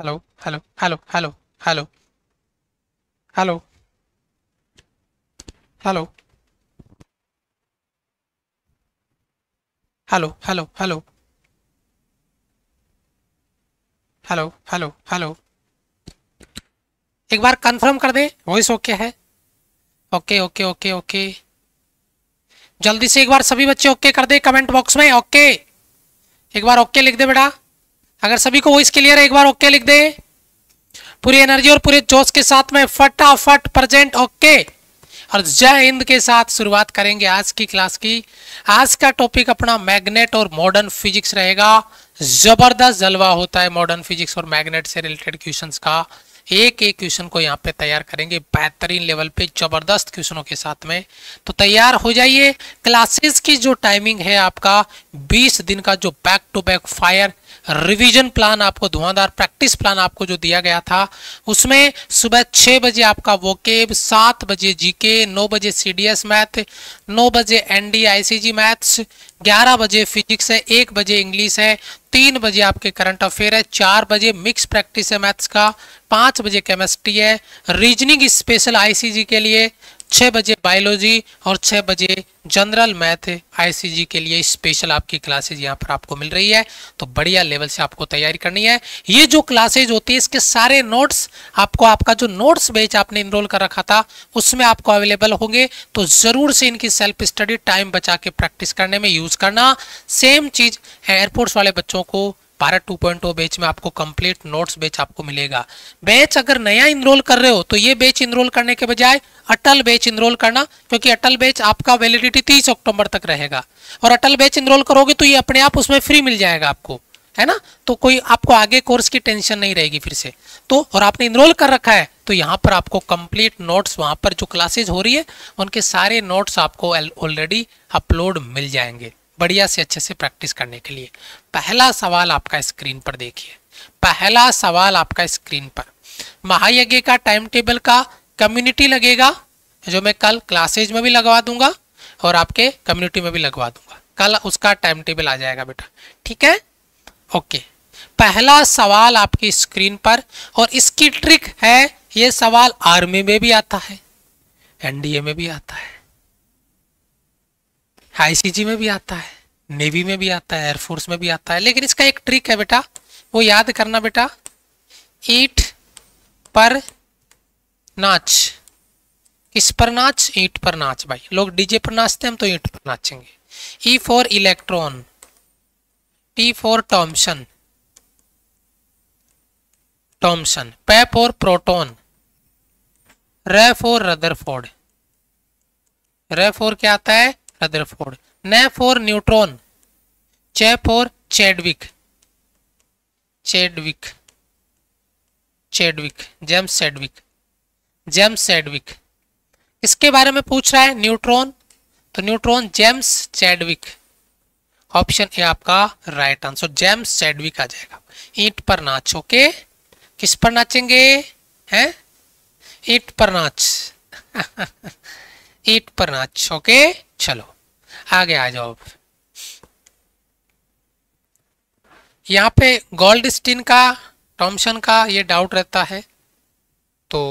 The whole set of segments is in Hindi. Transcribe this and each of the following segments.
Hello hello hello hello hello hello hello hello hello hello hello hello hello एक बार कंफर्म कर दे वॉइस ओके है ओके ओके ओके ओके जल्दी से एक बार सभी बच्चे ओके कर दे कमेंट बॉक्स में ओके एक बार ओके लिख दे बेटा अगर सभी को वॉइस क्लियर है एक बार ओके लिख दे पूरी एनर्जी और पूरे जोश के साथ में फटाफट प्रेजेंट ओके और जय हिंद के साथ शुरुआत करेंगे आज की क्लास की आज का टॉपिक अपना मैग्नेट और मॉडर्न फिजिक्स रहेगा जबरदस्त जलवा होता है मॉडर्न फिजिक्स और मैग्नेट से रिलेटेड क्वेश्चंस का एक एक क्वेश्चन को यहाँ पे तैयार करेंगे बेहतरीन लेवल पे जबरदस्त क्वेश्चनों के साथ में तो तैयार हो जाइए क्लासेस की जो टाइमिंग है आपका 20 दिन का जो back to back fire revision plan आपको धुआंधार प्रैक्टिस प्लान आपको जो दिया गया था उसमें सुबह छः बजे आपका वोकेब सात बजे जीके नौ बजे सीडीएस मैथ नौ बजे एनडी आईसीजी मैथ्स ग्यारह बजे फिजिक्स है एक बजे इंग्लिश है तीन बजे आपके करंट अफेयर है चार बजे मिक्स प्रैक्टिस है मैथ्स का पाँच बजे केमिस्ट्री है रीजनिंग स्पेशल आईसीजी के लिए छः बजे बायोलॉजी और छः बजे जनरल मैथ आईसीजी के लिए स्पेशल आपकी क्लासेज यहाँ पर आपको मिल रही है तो बढ़िया लेवल से आपको तैयारी करनी है ये जो क्लासेज होती है इसके सारे नोट्स आपको आपका जो नोट्स बेच आपने इनरोल कर रखा था उसमें आपको अवेलेबल होंगे तो ज़रूर से इनकी सेल्फ स्टडी टाइम बचा के प्रैक्टिस करने में यूज़ करना सेम चीज़ एयरपोर्ट्स वाले बच्चों को भारत टू बैच में आपको कंप्लीट नोट्स बेच आपको मिलेगा बैच अगर नया इनरोल कर रहे हो तो ये बेच इनरोल करने के बजाय अटल बैच इनरोल करना क्योंकि अटल बैच आपका वैलिडिटी तीस अक्टूबर तक रहेगा और अटल बैच इनरोल करोगे तो ये अपने आप उसमें फ्री मिल जाएगा आपको है ना तो कोई आपको आगे कोर्स की टेंशन नहीं रहेगी फिर से तो और आपने इनरोल कर रखा है तो यहाँ पर आपको कंप्लीट नोट्स वहाँ पर जो क्लासेज हो रही है उनके सारे नोट्स आपको ऑलरेडी अपलोड मिल जाएंगे बढ़िया से अच्छे से प्रैक्टिस करने के लिए पहला सवाल आपका स्क्रीन पर देखिए पहला सवाल आपका स्क्रीन पर महायज्ञ का टाइम टेबल का कम्युनिटी लगेगा जो मैं कल क्लासेज में भी लगवा दूंगा और आपके कम्युनिटी में भी लगवा दूंगा कल उसका टाइम टेबल आ जाएगा बेटा ठीक है ओके पहला सवाल आपकी स्क्रीन पर और इसकी ट्रिक है ये सवाल आर्मी में भी आता है एनडीए में भी आता है आईसीजी में भी आता है नेवी में भी आता है एयरफोर्स में भी आता है लेकिन इसका एक ट्रिक है बेटा वो याद करना बेटा ईट पर नाच किस पर नाच ईट पर नाच भाई लोग डीजे पर नाचते हैं हम तो ईट पर नाचेंगे E for electron T for Thomson Thomson P for proton R for Rutherford R for क्या आता है Rutherford N for neutron Ch for Chadwick Chadwick Chadwick James Chadwick James Chadwick इसके बारे में पूछ रहा है न्यूट्रॉन तो neutron James Chadwick option A आपका राइट आंसर जेम्स चैडविक आ जाएगा ईंट पर नाच ओके किस पर नाचेंगे हैं ईंट पर नाच ईट पर नाच ओके चलो आगे आ जाओ यहाँ पे गोल्ड स्टीन का टॉमसन का ये डाउट रहता है तो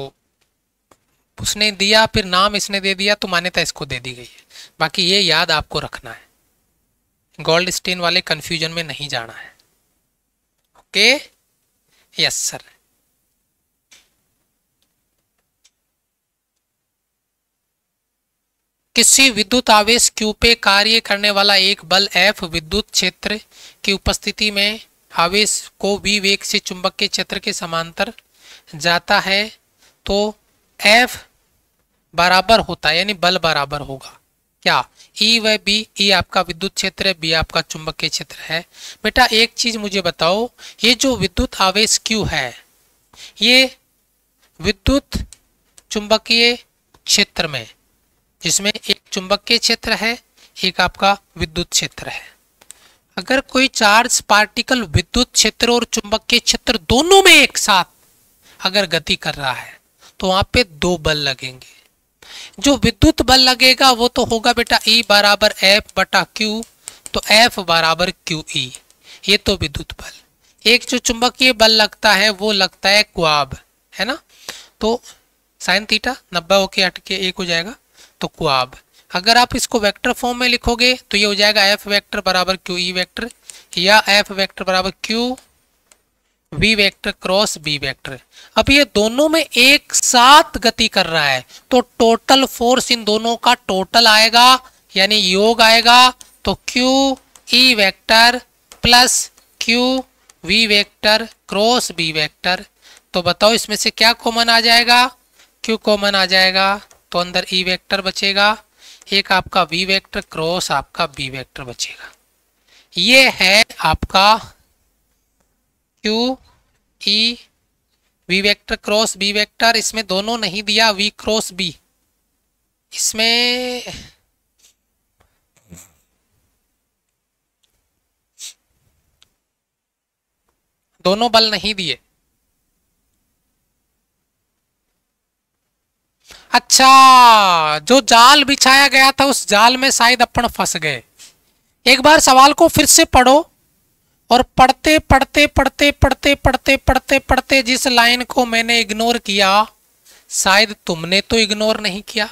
उसने दिया फिर नाम इसने दे दिया तो मान्यता इसको दे दी गई है बाकी ये याद आपको रखना है गोल्ड स्टेन वाले कन्फ्यूजन में नहीं जाना है ओके यस सर किसी विद्युत आवेश क्यू पे कार्य करने वाला एक बल एफ विद्युत क्षेत्र की उपस्थिति में आवेश को वी वेग से चुंबक के क्षेत्र के समांतर जाता है तो एफ बराबर होता है यानी बल बराबर होगा क्या ई e व बी ई e आपका विद्युत क्षेत्र है बी आपका चुंबकीय क्षेत्र है बेटा एक चीज मुझे बताओ ये जो विद्युत आवेश क्यू है ये विद्युत चुंबकीय क्षेत्र में जिसमें एक चुंबकीय क्षेत्र है एक आपका विद्युत क्षेत्र है अगर कोई चार्ज पार्टिकल विद्युत क्षेत्र और चुंबकीय क्षेत्र दोनों में एक साथ अगर गति कर रहा है तो वहां पे दो बल लगेंगे जो विद्युत बल लगेगा वो तो होगा बेटा ई e बराबर एफ बटा क्यू तो एफ बराबर क्यू ई e, ये तो विद्युत बल एक जो चुंबकीय बल लगता है वो लगता है क्वाब है ना तो साइन थीटा नब्बे होके हट एक हो जाएगा तो क्वाब अगर आप इसको वेक्टर फॉर्म में लिखोगे तो ये हो जाएगा एफ वैक्टर बराबर क्यू ई e वैक्टर या एफ वैक्टर बराबर Q v vector cross b vector अब ये दोनों में एक साथ गति कर रहा है तो टोटल फोर्स इन दोनों का टोटल आएगा यानी योग आएगा तो q e vector plus q v vector cross B vector तो बताओ इसमें से क्या कॉमन आ जाएगा क्यू कॉमन आ जाएगा तो अंदर ई e वेक्टर बचेगा एक आपका वी वेक्टर क्रॉस आपका बी वेक्टर बचेगा ये है आपका Q E V vector cross B vector इसमें दोनों नहीं दिया वी क्रॉस बी इसमें दोनों बल नहीं दिए अच्छा जो जाल बिछाया गया था उस जाल में शायद अपन फंस गए एक बार सवाल को फिर से पढ़ो और पढ़ते पढ़ते पढ़ते पढ़ते पढ़ते पढ़ते पढ़ते जिस लाइन को मैंने इग्नोर किया शायद तुमने तो इग्नोर नहीं किया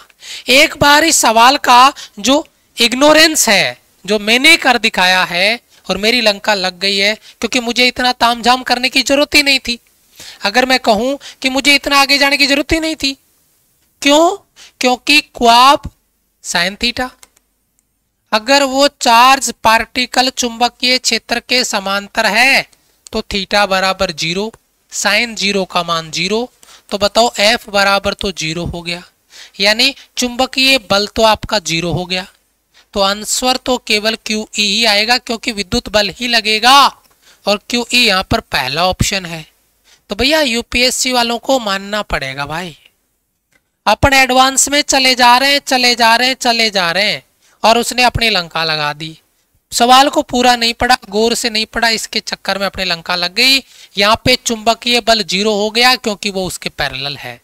एक बार इस सवाल का जो इग्नोरेंस है जो मैंने कर दिखाया है और मेरी लंका लग गई है क्योंकि मुझे इतना तामझाम करने की जरूरत ही नहीं थी अगर मैं कहूं कि मुझे इतना आगे जाने की जरूरत ही नहीं थी क्यों क्योंकि क्वाब साइन थीटा अगर वो चार्ज पार्टिकल चुंबकीय क्षेत्र के समांतर है तो थीटा बराबर जीरो साइन जीरो का मान जीरो तो बताओ एफ बराबर तो जीरो हो गया यानी चुंबकीय बल तो आपका जीरो हो गया तो आंसर तो केवल क्यू ई ही आएगा क्योंकि विद्युत बल ही लगेगा और क्यू ई यहाँ पर पहला ऑप्शन है तो भैया यूपीएससी वालों को मानना पड़ेगा भाई अपन एडवांस में चले जा रहे हैं चले जा रहे हैं चले जा रहे हैं और उसने अपनी लंका लगा दी सवाल को पूरा नहीं पढ़ा गौर से नहीं पढ़ा इसके चक्कर में अपनी लंका लग गई यहाँ पे चुंबकीय बल जीरो हो गया क्योंकि वो उसके पैरेलल है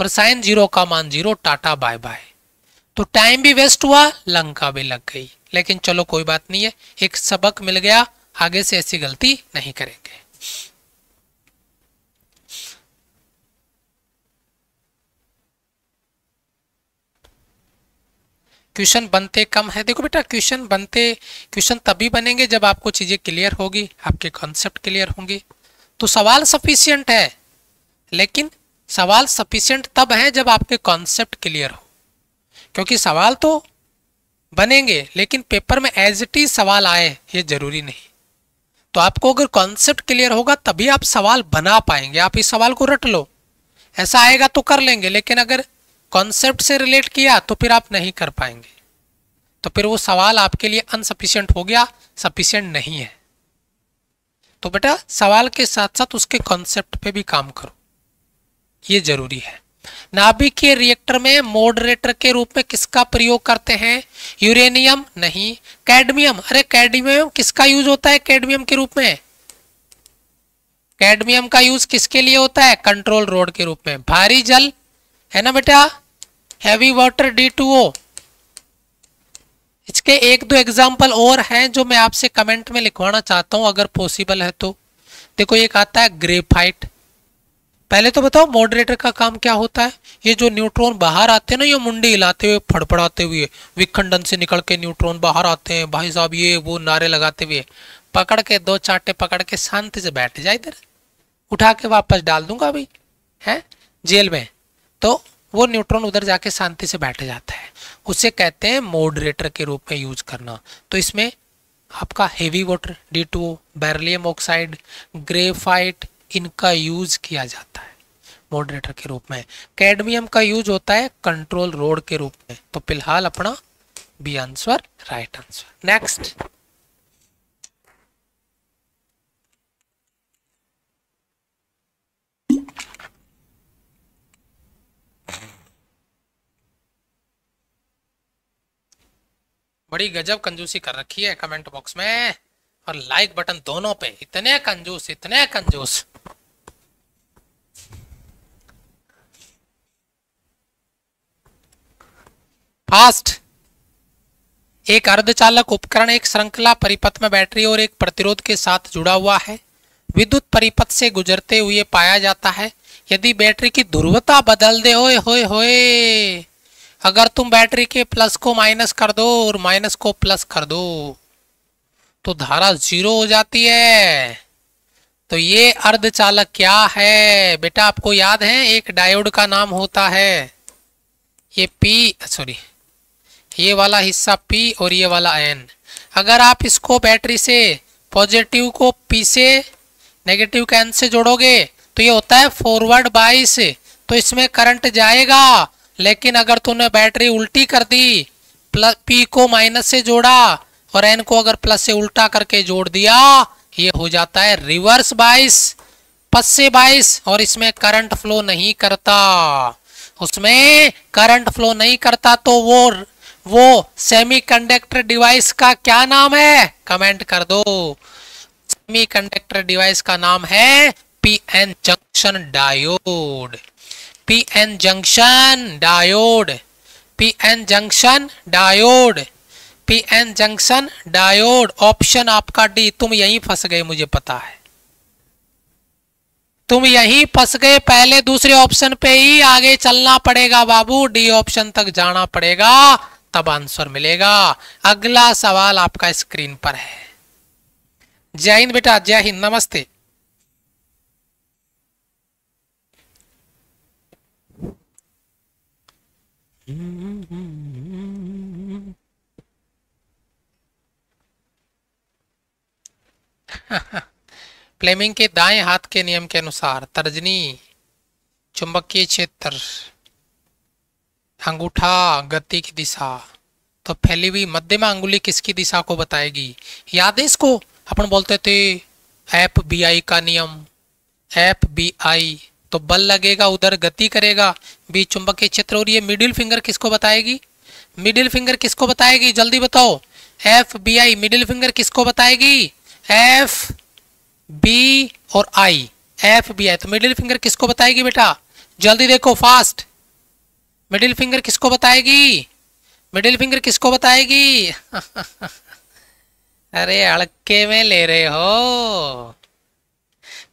और साइन जीरो का मान जीरो टाटा बाय बाय तो टाइम भी वेस्ट हुआ लंका भी लग गई लेकिन चलो कोई बात नहीं है एक सबक मिल गया आगे से ऐसी गलती नहीं करेंगे क्वेश्चन बनते कम है देखो बेटा क्वेश्चन बनते क्वेश्चन तभी बनेंगे जब आपको चीज़ें क्लियर होगी आपके कॉन्सेप्ट क्लियर होंगे तो सवाल सफिशियंट है लेकिन सवाल सफिशियंट तब है जब आपके कॉन्सेप्ट क्लियर हो क्योंकि सवाल तो बनेंगे लेकिन पेपर में एज इट इज सवाल आए ये जरूरी नहीं तो आपको अगर कॉन्सेप्ट क्लियर होगा तभी आप सवाल बना पाएंगे आप इस सवाल को रट लो ऐसा आएगा तो कर लेंगे लेकिन अगर कॉन्सेप्ट से रिलेट किया तो फिर आप नहीं कर पाएंगे तो फिर वो सवाल आपके लिए अनसफिशियंट हो गया सफिशियंट नहीं है तो बेटा सवाल के साथ साथ उसके कॉन्सेप्ट पे भी काम करो ये जरूरी है नाभिक के रिएक्टर में मॉडरेटर के रूप में किसका प्रयोग करते हैं यूरेनियम नहीं कैडमियम अरे कैडमियम किसका यूज होता है कैडमियम के रूप में कैडमियम का यूज किसके लिए होता है कंट्रोल रोड के रूप में भारी जल है ना बेटा heavy water D two O इसके एक दो एग्जाम्पल और हैं जो मैं आपसे कमेंट में लिखवाना चाहता हूं अगर पॉसिबल है तो देखो एक आता है ग्रेफाइट पहले तो बताओ मॉडरेटर का काम क्या होता है ये जो न्यूट्रॉन बाहर आते हैं ना ये मुंडी हिलाते हुए फड़फड़ाते हुए विखंडन से निकल के न्यूट्रॉन बाहर आते हैं भाई साहब ये वो नारे लगाते हुए पकड़ के दो चाटे पकड़ के शांति से बैठ जाए इधर उठा के वापस डाल दूंगा अभी है जेल में तो वो न्यूट्रॉन उधर जाके शांति से बैठ जाता है उसे कहते हैं मोडरेटर के रूप में यूज करना तो इसमें आपका heavy water D two beryllium oxide graphite इनका यूज किया जाता है मोडरेटर के रूप में कैडमियम का यूज होता है कंट्रोल रोड के रूप में तो फिलहाल अपना B answer right answer next बड़ी गजब कंजूसी कर रखी है कमेंट बॉक्स में और लाइक बटन दोनों पे इतने कंजूस इतने कंजूस फास्ट एक अर्धचालक उपकरण एक श्रृंखला परिपथ में बैटरी और एक प्रतिरोध के साथ जुड़ा हुआ है विद्युत परिपथ से गुजरते हुए पाया जाता है यदि बैटरी की ध्रुवता बदल दे होए होए होए अगर तुम बैटरी के प्लस को माइनस कर दो और माइनस को प्लस कर दो तो धारा जीरो हो जाती है तो ये अर्धचालक क्या है बेटा आपको याद है एक डायोड का नाम होता है ये पी सॉरी ये वाला हिस्सा पी और ये वाला एन अगर आप इसको बैटरी से पॉजिटिव को पी से नेगेटिव के एन से जोड़ोगे तो ये होता है फॉरवर्ड बाइस तो इसमें करंट जाएगा लेकिन अगर तूने बैटरी उल्टी कर दी प्लस पी को माइनस से जोड़ा और एन को अगर प्लस से उल्टा करके जोड़ दिया ये हो जाता है रिवर्स बाइस पस से बाइस और इसमें करंट फ्लो नहीं करता उसमें करंट फ्लो नहीं करता तो वो वो सेमीकंडक्टर डिवाइस का क्या नाम है कमेंट कर दो सेमीकंडक्टर डिवाइस का नाम है PN junction diode PN junction diode PN junction diode PN junction diode option आपका डी तुम यहीं फंस गए मुझे पता है तुम यहीं फंस गए पहले दूसरे ऑप्शन पे ही आगे चलना पड़ेगा बाबू डी ऑप्शन तक जाना पड़ेगा तब आंसर मिलेगा अगला सवाल आपका स्क्रीन पर है जय हिंद बेटा जय हिंद नमस्ते प्लेमिंग के दाएं हाथ के नियम के अनुसार तर्जनी चुंबकीय क्षेत्र अंगूठा गति की दिशा तो फैली हुई मध्यम अंगुली किसकी दिशा को बताएगी याद है इसको अपन बोलते थे एफ बी आई का नियम एफ बी आई तो बल लगेगा उधर गति करेगा चुंबक के क्षेत्र और ये मिडिल फिंगर किसको बताएगी मिडिल फिंगर किसको बताएगी जल्दी बताओ F B I middle finger किसको बताएगी एफ बी और आई एफ बी आई तो मिडिल फिंगर किसको बताएगी बेटा जल्दी देखो फास्ट मिडिल फिंगर किसको बताएगी मिडिल फिंगर किसको बताएगी अरे अड़के में ले रहे हो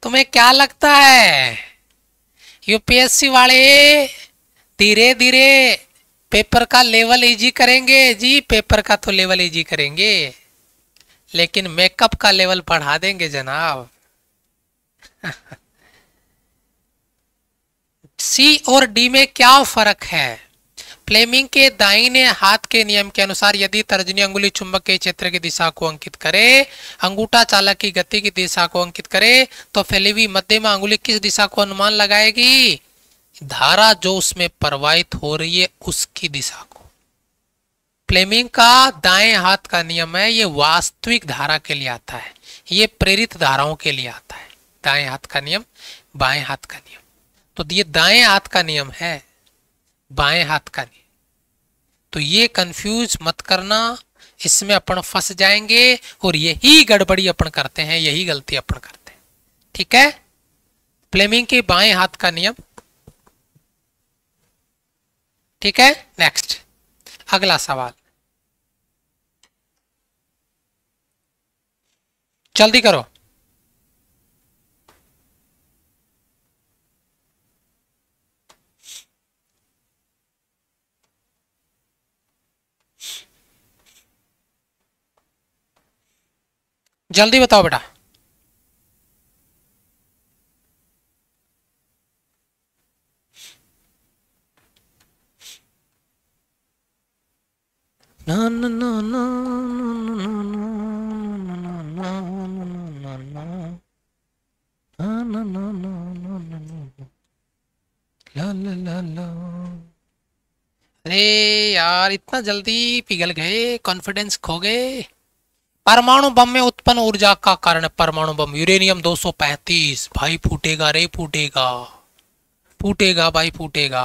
तुम्हें क्या लगता है यूपीएससी वाले धीरे धीरे पेपर का लेवल इजी करेंगे जी पेपर का तो लेवल इजी करेंगे लेकिन मेकअप का लेवल बढ़ा देंगे जनाब सी और डी में क्या फर्क है फ्लेमिंग के दाहिने हाथ के नियम के अनुसार यदि तर्जनी अंगुली चुंबक के क्षेत्र की दिशा को अंकित करे अंगूठा चालक की गति की दिशा को अंकित करे तो फैली हुई में अंगुली किस दिशा को अनुमान लगाएगी धारा जो उसमें प्रवाहित हो रही है उसकी दिशा को फ्लेमिंग का दाएं हाथ का नियम है ये वास्तविक धारा के लिए आता है ये प्रेरित धाराओं के लिए आता है दाएं हाथ का नियम बाएं हाथ का नियम तो ये दाएं हाथ का नियम है बाएं हाथ का नियम तो ये कंफ्यूज मत करना इसमें अपन फंस जाएंगे और यही गड़बड़ी अपन करते हैं यही गलती अपन करते हैं ठीक है प्लेमिंग के बाएं हाथ का नियम ठीक है नेक्स्ट अगला सवाल जल्दी करो जल्दी बताओ बेटा अरे यार इतना जल्दी पिघल गए कॉन्फिडेंस खो गए परमाणु बम में उत्पन्न ऊर्जा का कारण परमाणु बम यूरेनियम 235 भाई फूटेगा रे फूटेगा फूटेगा भाई फूटेगा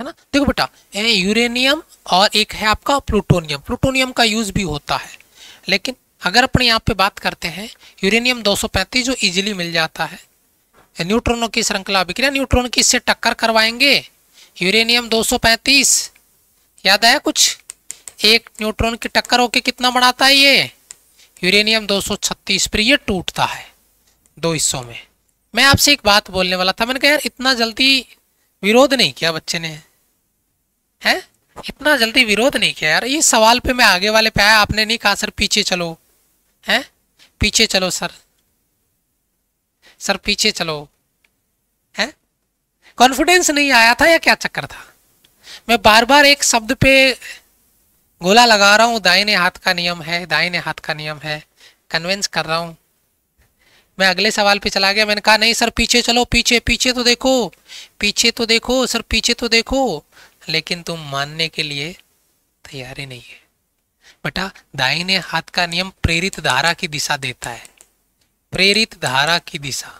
है ना देखो बेटा यूरेनियम और एक है आपका प्लूटोनियम प्लूटोनियम का यूज भी होता है लेकिन अगर अपने यहाँ पे बात करते हैं यूरेनियम 235 जो इजीली मिल जाता है न्यूट्रॉनों की श्रृंखला अभिक्रिया न्यूट्रॉन की इससे टक्कर करवाएंगे यूरेनियम 235 याद आया कुछ एक न्यूट्रॉन की टक्कर होके कितना बढ़ाता है ये यूरेनियम 236 पर ये टूटता है दो हिस्सों में मैं आपसे एक बात बोलने वाला था मैंने कहा यार इतना जल्दी विरोध नहीं किया बच्चे ने हैं इतना जल्दी विरोध नहीं किया यार ये सवाल पे मैं आगे वाले पे आया आपने नहीं कहा सर पीछे चलो हैं पीछे चलो सर सर पीछे चलो हैं कॉन्फिडेंस नहीं आया था या क्या चक्कर था मैं बार बार एक शब्द पे गोला लगा रहा हूँ दाहिने हाथ का नियम है दाहिने हाथ का नियम है कन्विंस कर रहा हूँ मैं अगले सवाल पे चला गया मैंने कहा नहीं सर पीछे चलो पीछे पीछे तो देखो पीछे तो देखो सर पीछे तो देखो लेकिन तुम मानने के लिए तैयारी नहीं है बेटा दाहिने हाथ का नियम प्रेरित धारा की दिशा देता है प्रेरित धारा की दिशा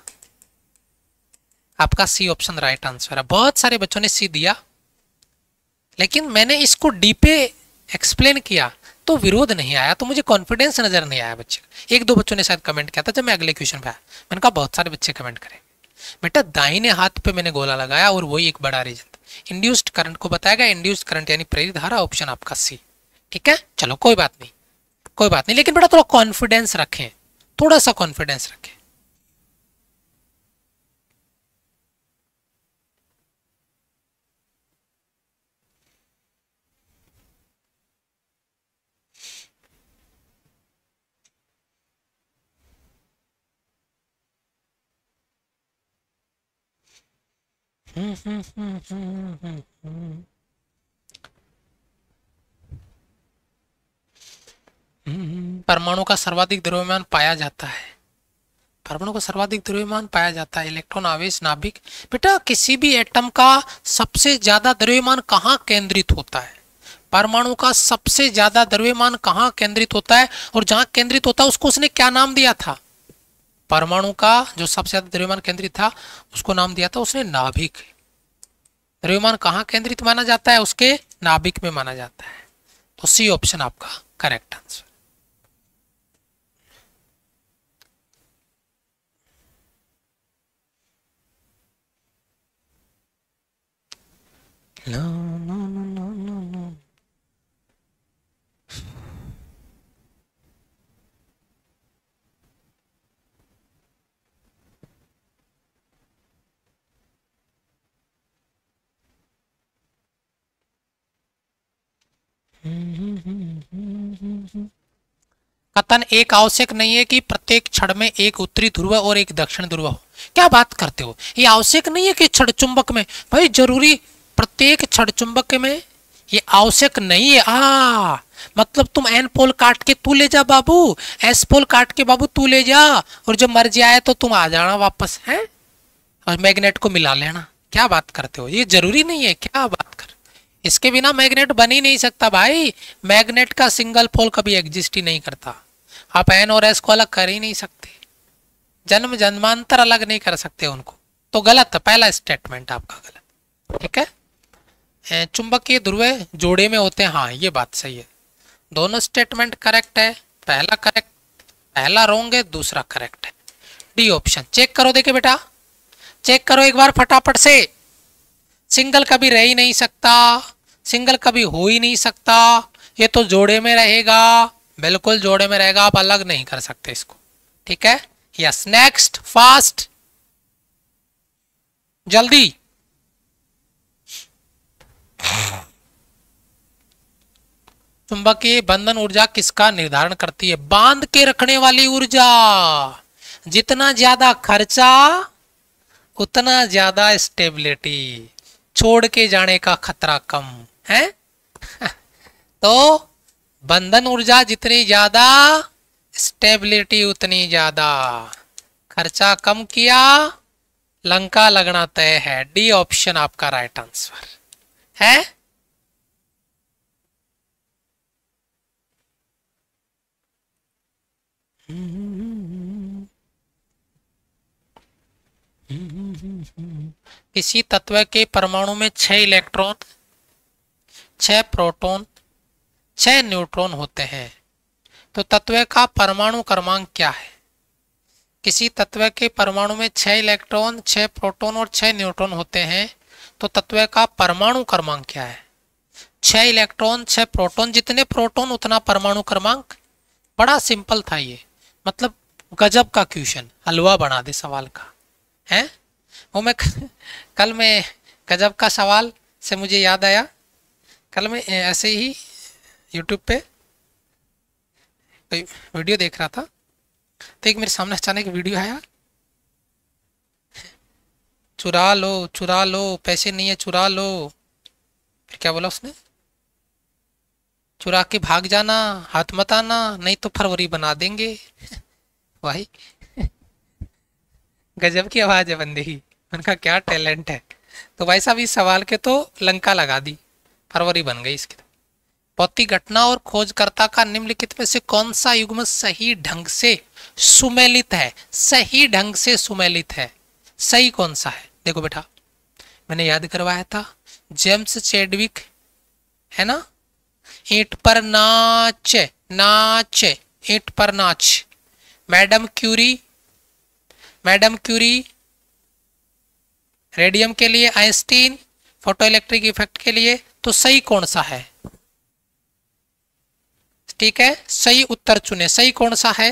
आपका सी ऑप्शन राइट आंसर है बहुत सारे बच्चों ने सी दिया लेकिन मैंने इसको डीपे एक्सप्लेन किया तो विरोध नहीं आया तो मुझे कॉन्फिडेंस नज़र नहीं आया बच्चे एक दो बच्चों ने शायद कमेंट किया था जब मैं अगले क्वेश्चन पे आया मैंने कहा बहुत सारे बच्चे कमेंट करें बेटा दाहिने हाथ पे मैंने गोला लगाया और वही एक बड़ा रीजन था इंड्यूस्ड करंट को बताया गया इंड्यूस्ड करंट यानी प्रेरित धारा ऑप्शन आपका सी ठीक है चलो कोई बात नहीं कोई बात नहीं लेकिन बेटा थोड़ा कॉन्फिडेंस रखें थोड़ा सा कॉन्फिडेंस रखें परमाणु का सर्वाधिक द्रव्यमान पाया जाता है परमाणु का सर्वाधिक द्रव्यमान पाया जाता है इलेक्ट्रॉन आवेश नाभिक बेटा किसी भी एटम का सबसे ज्यादा द्रव्यमान कहाँ केंद्रित होता है परमाणु का सबसे ज्यादा द्रव्यमान कहाँ केंद्रित होता है और जहां केंद्रित होता है उसको उसने क्या नाम दिया था परमाणु का जो सबसे ज्यादा द्रव्यमान केंद्रित था उसको नाम दिया था उसने नाभिक द्रव्यमान कहाँ केंद्रित माना जाता है उसके नाभिक में माना जाता है तो सी ऑप्शन आपका correct answer No, no, no, no, no, no. कथन एक आवश्यक नहीं है कि प्रत्येक क्षण में एक उत्तरी ध्रुव और एक दक्षिण ध्रुव हो क्या बात करते हो ये आवश्यक नहीं है कि क्षण चुंबक में भाई जरूरी प्रत्येक क्षण चुंबक में ये आवश्यक नहीं है आ मतलब तुम एन पोल काट के तू ले जा बाबू एस पोल काट के बाबू तू ले जा और जब मर्जी आए तो तुम आ जाना वापस है और मैग्नेट को मिला लेना क्या बात करते हो ये जरूरी नहीं है क्या बात कर इसके बिना मैग्नेट बन ही नहीं सकता भाई मैग्नेट का सिंगल पोल कभी एग्जिस्ट ही नहीं करता आप एन और एस को अलग कर ही नहीं सकते जन्म जन्मांतर अलग नहीं कर सकते उनको तो गलत है पहला स्टेटमेंट आपका गलत ठीक है चुंबकीय ध्रुव जोड़े में होते हैं हाँ ये बात सही है दोनों स्टेटमेंट करेक्ट है पहला करेक्ट पहला रोंग है दूसरा करेक्ट है डी ऑप्शन चेक करो देखे बेटा चेक करो एक बार फटाफट से सिंगल कभी रह ही नहीं सकता सिंगल कभी हो ही नहीं सकता ये तो जोड़े में रहेगा बिल्कुल जोड़े में रहेगा आप अलग नहीं कर सकते इसको ठीक है यस नेक्स्ट फास्ट जल्दी चुंबकीय बंधन ऊर्जा किसका निर्धारण करती है बांध के रखने वाली ऊर्जा जितना ज्यादा खर्चा उतना ज्यादा स्टेबिलिटी छोड़ के जाने का खतरा कम है तो बंधन ऊर्जा जितनी ज्यादा स्टेबिलिटी उतनी ज्यादा खर्चा कम किया लंका लगना तय है डी ऑप्शन आपका राइट आंसर है Mm-hmm. इसी तत्व के परमाणु में छह इलेक्ट्रॉन छह प्रोटॉन, छह न्यूट्रॉन होते हैं तो तत्व का परमाणु क्रमांक क्या है किसी तत्व के परमाणु में छह इलेक्ट्रॉन छह प्रोटॉन और छह न्यूट्रॉन होते हैं तो तत्व का परमाणु क्रमांक क्या है छह इलेक्ट्रॉन छह प्रोटॉन जितने प्रोटॉन उतना परमाणु क्रमांक बड़ा सिंपल था ये मतलब गजब का क्वेश्चन हलवा बना दे सवाल का है वो मैं कल मैं गजब का सवाल से मुझे याद आया कल मैं ऐसे ही यूट्यूब पे कोई वीडियो देख रहा था तो एक मेरे सामने अचानक वीडियो आया चुरा लो चुरा लो पैसे नहीं है चुरा लो फिर क्या बोला उसने चुरा के भाग जाना हाथ मत आना नहीं तो फरवरी बना देंगे भाई गजब की आवाज़ है बंदे ही मैंने कहा क्या टैलेंट है तो भाई साहब इस सवाल के तो लंका लगा दी फरवरी बन गई इसकी भौतिक तो। घटना और खोजकर्ता का निम्नलिखित में से कौन सा युग्म सही ढंग से सुमेलित है सही ढंग से सुमेलित है सही कौन सा है देखो बेटा मैंने याद करवाया था जेम्स चेडविक है ना ईट पर नाच नाच ईट पर नाच madam Curie madam Curie radium के लिए आइंस्टीन फोटोइलेक्ट्रिक इफेक्ट के लिए तो सही कौन सा है ठीक है सही उत्तर चुने सही कौन सा है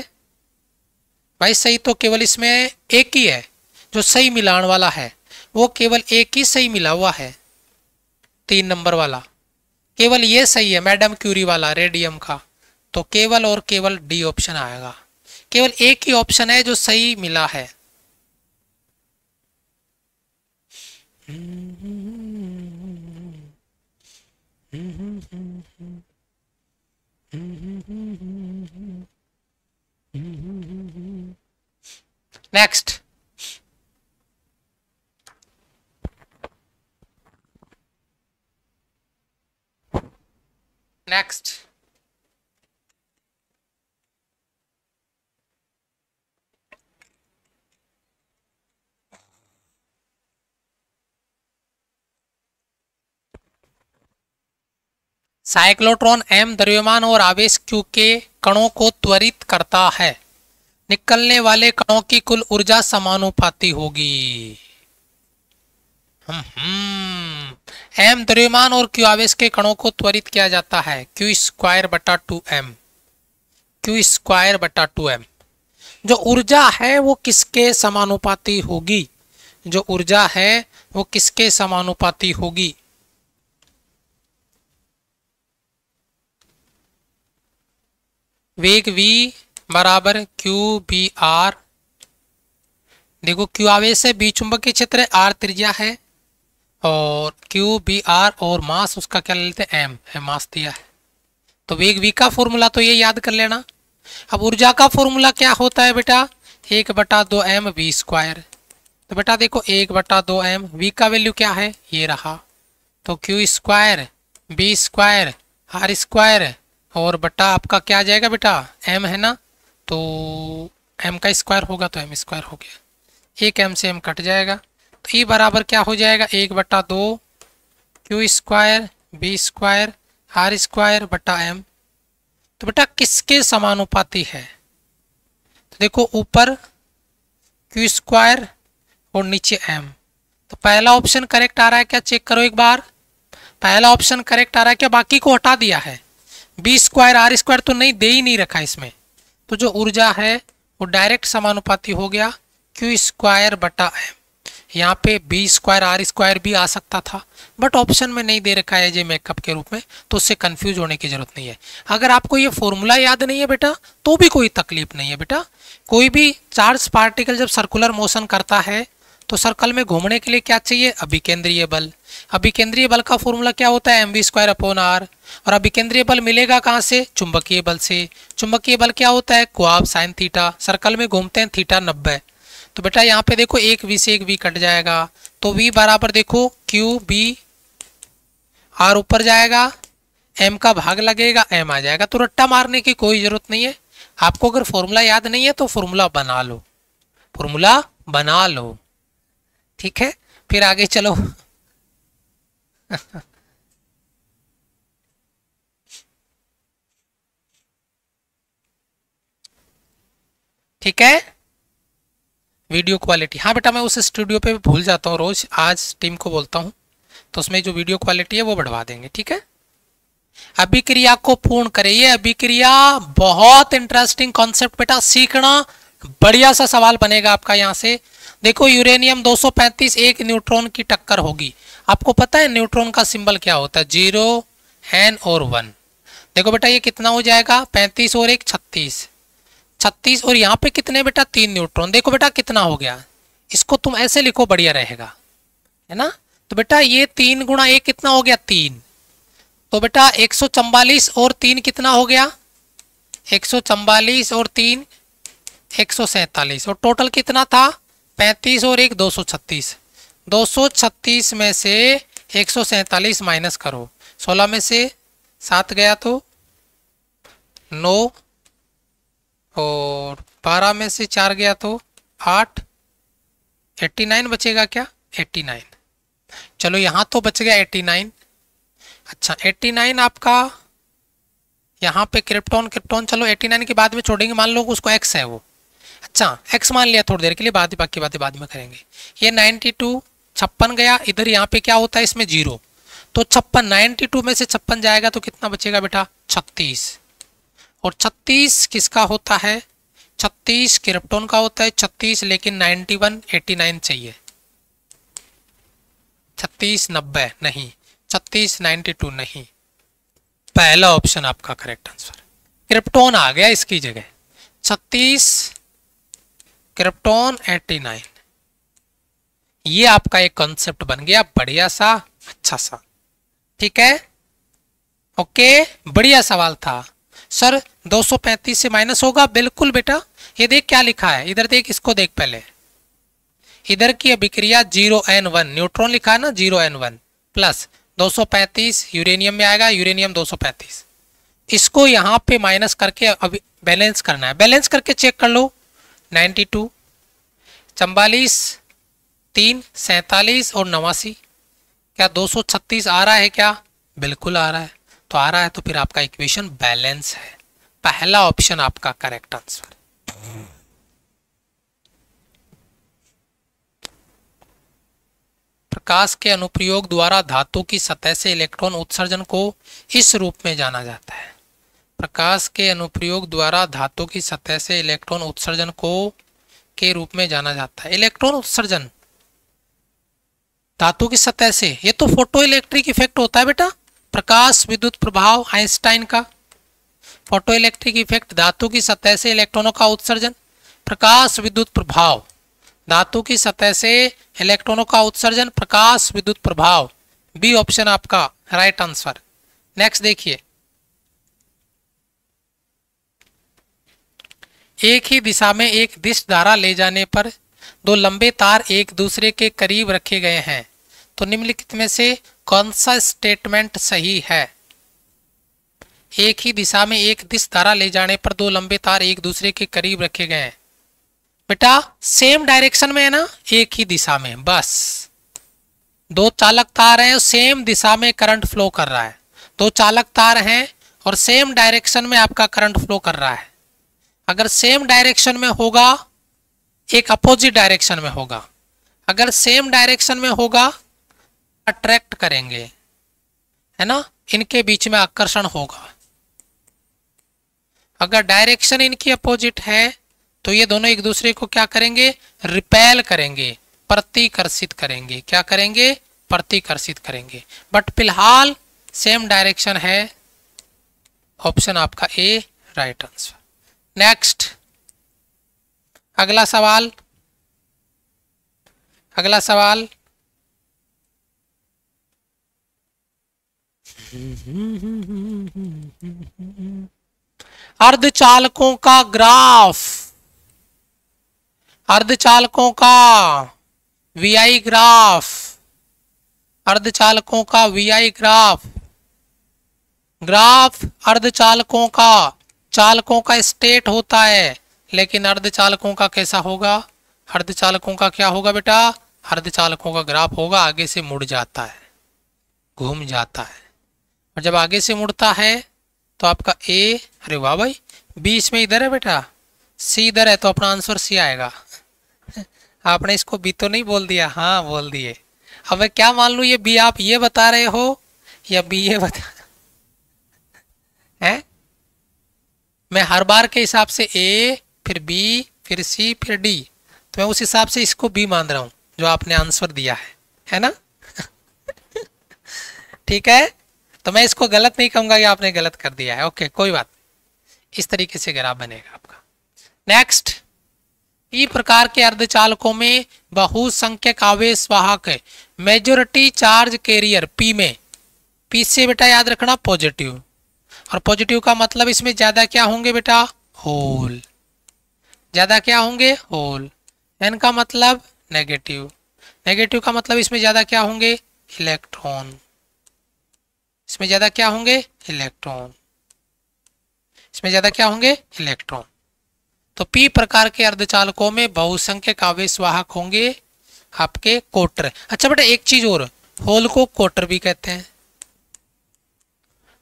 भाई सही तो केवल इसमें एक ही है जो सही मिलान वाला है वो केवल एक ही सही मिला हुआ है तीन नंबर वाला केवल ये सही है मैडम क्यूरी वाला रेडियम का तो केवल और केवल डी ऑप्शन आएगा केवल एक ही ऑप्शन है जो सही मिला है Next. Next. साइक्लोट्रॉन एम द्रव्यमान और आवेश क्यू के कणों को त्वरित करता है निकलने वाले कणों की कुल ऊर्जा समानुपाती होगी हम्म, हम्म। एम द्रव्यमान और क्यू आवेश के कणों को त्वरित किया जाता है क्यू स्क्वायर बटा टू एम क्यू स्क्वायर बटा टू एम जो ऊर्जा है वो किसके समानुपाती होगी जो ऊर्जा है वो किसके समानुपाती होगी वेग v बराबर क्यू बी आर देखो क्यू आवेश है बी के क्षेत्र है आर त्रिज्या है और क्यू बी आर और मास उसका क्या लेते हैं m है मास दिया है तो वेग वी का फॉर्मूला तो ये याद कर लेना अब ऊर्जा का फॉर्मूला क्या होता है बेटा एक बटा दो एम वी स्क्वायर तो बेटा देखो एक बटा दो एम वी का वैल्यू क्या है ये रहा तो Q square B square R square और बटा आपका क्या आ जाएगा बेटा एम है ना तो एम का स्क्वायर होगा तो एम स्क्वायर हो गया एक एम से एम कट जाएगा तो ई e बराबर क्या हो जाएगा एक बटा दो Q square B square R square बटा एम तो बेटा किसके समानुपाती है तो देखो ऊपर क्यू स्क्वायर और नीचे एम तो पहला ऑप्शन करेक्ट आ रहा है क्या चेक करो एक बार पहला ऑप्शन करेक्ट आ रहा है क्या बाकी को हटा दिया है बी स्क्वायर आर स्क्वायर तो नहीं दे ही नहीं रखा इसमें तो जो ऊर्जा है वो डायरेक्ट समानुपाती हो गया क्यू स्क्वायर बटा एम यहाँ पे बी स्क्वायर आर स्क्वायर भी आ सकता था बट ऑप्शन में नहीं दे रखा है जे मेकअप के रूप में तो उससे कन्फ्यूज होने की ज़रूरत नहीं है अगर आपको ये फॉर्मूला याद नहीं है बेटा तो भी कोई तकलीफ नहीं है बेटा कोई भी चार्ज पार्टिकल जब सर्कुलर मोशन करता है तो सर्कल में घूमने के लिए क्या चाहिए अभिकेंद्रीय बल अभिकेंद्रीय बल का फॉर्मूला क्या होता है M V square upon R और अभिकेंद्रीय बल मिलेगा कहाँ से चुंबकीय बल से चुंबकीय बल क्या होता है क्वाब साइन थीटा सर्कल में घूमते हैं थीटा नब्बे तो बेटा यहाँ पे देखो एक वी से एक वी कट जाएगा तो वी बराबर देखो क्यू बी आर ऊपर जाएगा एम का भाग लगेगा एम आ जाएगा तो रट्टा मारने की कोई ज़रूरत नहीं है आपको अगर फॉर्मूला याद नहीं है तो फॉर्मूला बना लो फॉर्मूला बना लो ठीक है फिर आगे चलो ठीक है वीडियो क्वालिटी हाँ बेटा मैं उस स्टूडियो पे भूल जाता हूँ रोज आज टीम को बोलता हूँ तो उसमें जो वीडियो क्वालिटी है वो बढ़वा देंगे ठीक है अभिक्रिया को पूर्ण करें ये अभिक्रिया बहुत इंटरेस्टिंग कॉन्सेप्ट बेटा सीखना बढ़िया सा सवाल बनेगा आपका यहाँ से देखो यूरेनियम 235 एक न्यूट्रॉन की टक्कर होगी आपको पता है न्यूट्रॉन का सिंबल क्या होता है जीरो एन और वन देखो बेटा ये कितना हो जाएगा पैंतीस और एक छत्तीस छत्तीस और यहाँ पे कितने बेटा तीन न्यूट्रॉन देखो बेटा कितना हो गया इसको तुम ऐसे लिखो बढ़िया रहेगा है ना तो बेटा ये तीन गुणा एक कितना हो गया तीन तो बेटा एक और तीन कितना हो गया एक और तीन एक और टोटल कितना था पैंतीस और एक दो सौ छत्तीस दो सौ छत्तीस में से एक सौ सैंतालीस माइनस करो सोलह में से सात गया तो नौ और बारह में से चार गया तो आठ एट्टी नाइन बचेगा क्या एट्टी नाइन चलो यहाँ तो बच गया एट्टी नाइन अच्छा एट्टी नाइन आपका यहाँ पे क्रिप्टॉन क्रिप्टॉन चलो एट्टी नाइन के बाद में छोड़ेंगे मान लो उसको एक्स है वो अच्छा एक्स मान लिया थोड़ी देर के लिए बाद बाकी बातें बाद में करेंगे ये नाइन्टी टू छप्पन गया इधर यहाँ पे क्या होता है इसमें जीरो तो छप्पन नाइन्टी टू में से छप्पन जाएगा तो कितना बचेगा बेटा छत्तीस और छत्तीस किसका होता है छत्तीस क्रिप्टोन का होता है छत्तीस लेकिन नाइन्टी वन एटी नाइन चाहिए छत्तीस नब्बे नहीं छत्तीस नाइन्टी टू नहीं पहला ऑप्शन आपका करेक्ट आंसर क्रिप्टोन आ गया इसकी जगह छत्तीस क्रिप्टोन 89 ये आपका एक कॉन्सेप्ट बन गया बढ़िया सा अच्छा सा ठीक है ओके बढ़िया सवाल था सर 235 से माइनस होगा बिल्कुल बेटा ये देख क्या लिखा है इधर देख इसको देख पहले इधर की अभिक्रिया जीरो एन वन न्यूट्रॉन लिखा है ना zero N one plus 235 uranium में आएगा यूरेनियम 235 इसको यहां पे माइनस करके अभी बैलेंस करना है बैलेंस करके चेक कर लो नाइन्टी टू चम्बालीस तीन सैंतालीस और नवासी क्या दो सौ छत्तीस आ रहा है क्या बिल्कुल आ रहा है तो आ रहा है तो फिर आपका इक्वेशन बैलेंस है पहला ऑप्शन आपका करेक्ट आंसर प्रकाश के अनुप्रयोग द्वारा धातु की सतह से इलेक्ट्रॉन उत्सर्जन को इस रूप में जाना जाता है प्रकाश के अनुप्रयोग द्वारा धातु की सतह से इलेक्ट्रॉन उत्सर्जन को के रूप में जाना जाता है इलेक्ट्रॉन उत्सर्जन धातु की सतह से ये तो फोटो इलेक्ट्रिक इफेक्ट होता है बेटा प्रकाश विद्युत प्रभाव आइंस्टाइन का फोटो इलेक्ट्रिक इफेक्ट धातु की सतह से इलेक्ट्रॉनों का उत्सर्जन प्रकाश विद्युत प्रभाव धातु की सतह से इलेक्ट्रॉनों का उत्सर्जन प्रकाश विद्युत प्रभाव बी ऑप्शन आपका राइट आंसर नेक्स्ट देखिए एक ही दिशा में एक दिश धारा ले जाने पर दो लंबे तार एक दूसरे के करीब रखे गए हैं तो निम्नलिखित में से कौन सा स्टेटमेंट सही है एक ही दिशा में एक दिश धारा ले जाने पर दो लंबे तार एक दूसरे के करीब रखे गए हैं बेटा सेम डायरेक्शन में है ना एक ही दिशा में बस दो चालक तार हैं सेम दिशा में करंट फ्लो कर रहा है दो चालक तार हैं और सेम डायरेक्शन में आपका करंट फ्लो कर रहा है अगर सेम डायरेक्शन में होगा एक अपोजिट डायरेक्शन में होगा अगर सेम डायरेक्शन में होगा अट्रैक्ट करेंगे है ना इनके बीच में आकर्षण होगा अगर डायरेक्शन इनकी अपोजिट है तो ये दोनों एक दूसरे को क्या करेंगे रिपेल करेंगे प्रतिकर्षित करेंगे क्या करेंगे प्रतिकर्षित करेंगे बट फिलहाल सेम डायरेक्शन है ऑप्शन आपका ए राइट आंसर नेक्स्ट अगला सवाल अगला सवाल अर्धचालकों का ग्राफ अर्धचालकों का वीआई ग्राफ अर्धचालकों का वीआई ग्राफ ग्राफ अर्धचालकों का चालकों का स्टेट होता है लेकिन अर्धचालकों का कैसा होगा अर्धचालकों का क्या होगा बेटा अर्धचालकों का ग्राफ होगा आगे से मुड़ जाता है घूम जाता है और जब आगे से मुड़ता है तो आपका ए अरे वाह भाई बीच में इधर है बेटा सी इधर है तो अपना आंसर सी आएगा आपने इसको बी तो नहीं बोल दिया हाँ बोल दिए अब मैं क्या मान लू ये बी आप ये बता रहे हो या बी ये बता है मैं हर बार के हिसाब से ए फिर बी फिर सी फिर डी तो मैं उस हिसाब से इसको बी मान रहा हूँ जो आपने आंसर दिया है है ना ठीक है तो मैं इसको गलत नहीं कहूंगा कि आपने गलत कर दिया है ओके कोई बात नहीं इस तरीके से ग्राफ बनेगा आपका नेक्स्ट ई प्रकार के अर्धचालकों में बहुसंख्यक आवेश वाहक है मेजोरिटी चार्ज कैरियर पी में पी से बेटा याद रखना पॉजिटिव और पॉजिटिव का मतलब इसमें ज़्यादा क्या होंगे बेटा होल ज़्यादा क्या होंगे होल एन का मतलब नेगेटिव नेगेटिव का मतलब इसमें ज़्यादा क्या होंगे इलेक्ट्रॉन इसमें ज़्यादा क्या होंगे इलेक्ट्रॉन इसमें ज़्यादा क्या होंगे इलेक्ट्रॉन तो पी प्रकार के अर्धचालकों में बहुसंख्यक आवेश वाहक होंगे आपके कोटर अच्छा बेटा एक चीज़ और होल को कोटर भी कहते हैं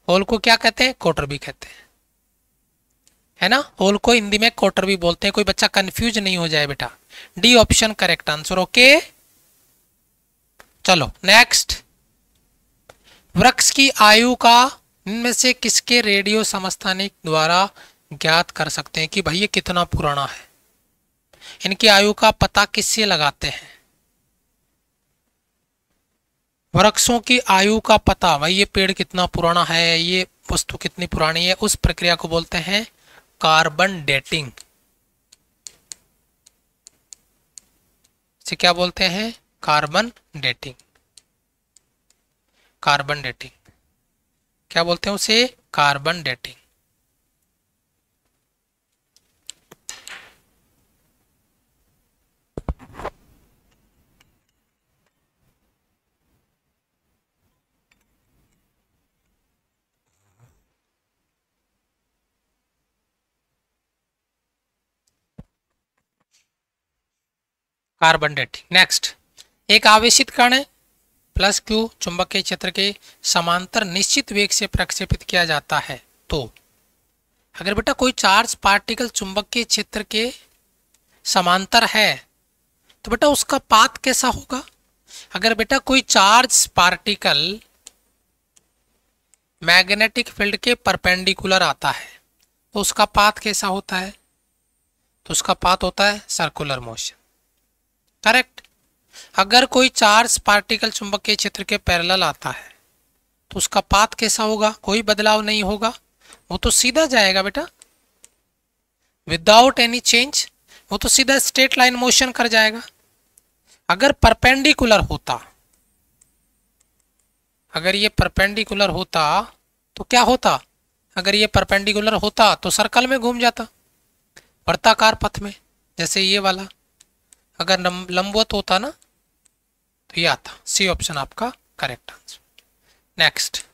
होल को क्या कहते हैं क्वार्टर भी कहते हैं है ना होल को हिंदी में क्वार्टर भी बोलते हैं कोई बच्चा कंफ्यूज नहीं हो जाए बेटा D option correct answer okay चलो नेक्स्ट वृक्ष की आयु का इनमें से किसके रेडियो समस्थानिक द्वारा ज्ञात कर सकते हैं कि भाई ये कितना पुराना है इनकी आयु का पता किससे लगाते हैं वृक्षों की आयु का पता भाई ये पेड़ कितना पुराना है ये वस्तु कितनी पुरानी है उस प्रक्रिया को बोलते हैं कार्बन डेटिंग से क्या बोलते हैं कार्बन डेटिंग कार्बन डेटिंग क्या बोलते हैं उसे carbon dating carbon date next एक आवेशित कण है प्लस क्यू के क्षेत्र के समांतर निश्चित वेग से प्रक्षेपित किया जाता है तो अगर बेटा कोई चार्ज पार्टिकल के क्षेत्र के समांतर है तो बेटा उसका पात कैसा होगा अगर बेटा कोई चार्ज पार्टिकल मैग्नेटिक फील्ड के परपेंडिकुलर आता है तो उसका पात कैसा होता है तो उसका पात होता है सर्कुलर मोशन करेक्ट अगर कोई चार्ज पार्टिकल चुंबकीय क्षेत्र के पैरेलल आता है तो उसका पाथ कैसा होगा कोई बदलाव नहीं होगा वो तो सीधा जाएगा बेटा विदाउट एनी चेंज वो तो सीधा स्ट्रेट लाइन मोशन कर जाएगा अगर परपेंडिकुलर होता अगर ये परपेंडिकुलर होता तो क्या होता अगर ये परपेंडिकुलर होता तो सर्कल में घूम जाता वर्ताकार पथ में जैसे ये वाला अगर लंबवत होता ना तो ये आता सी ऑप्शन आपका करेक्ट आंसर नेक्स्ट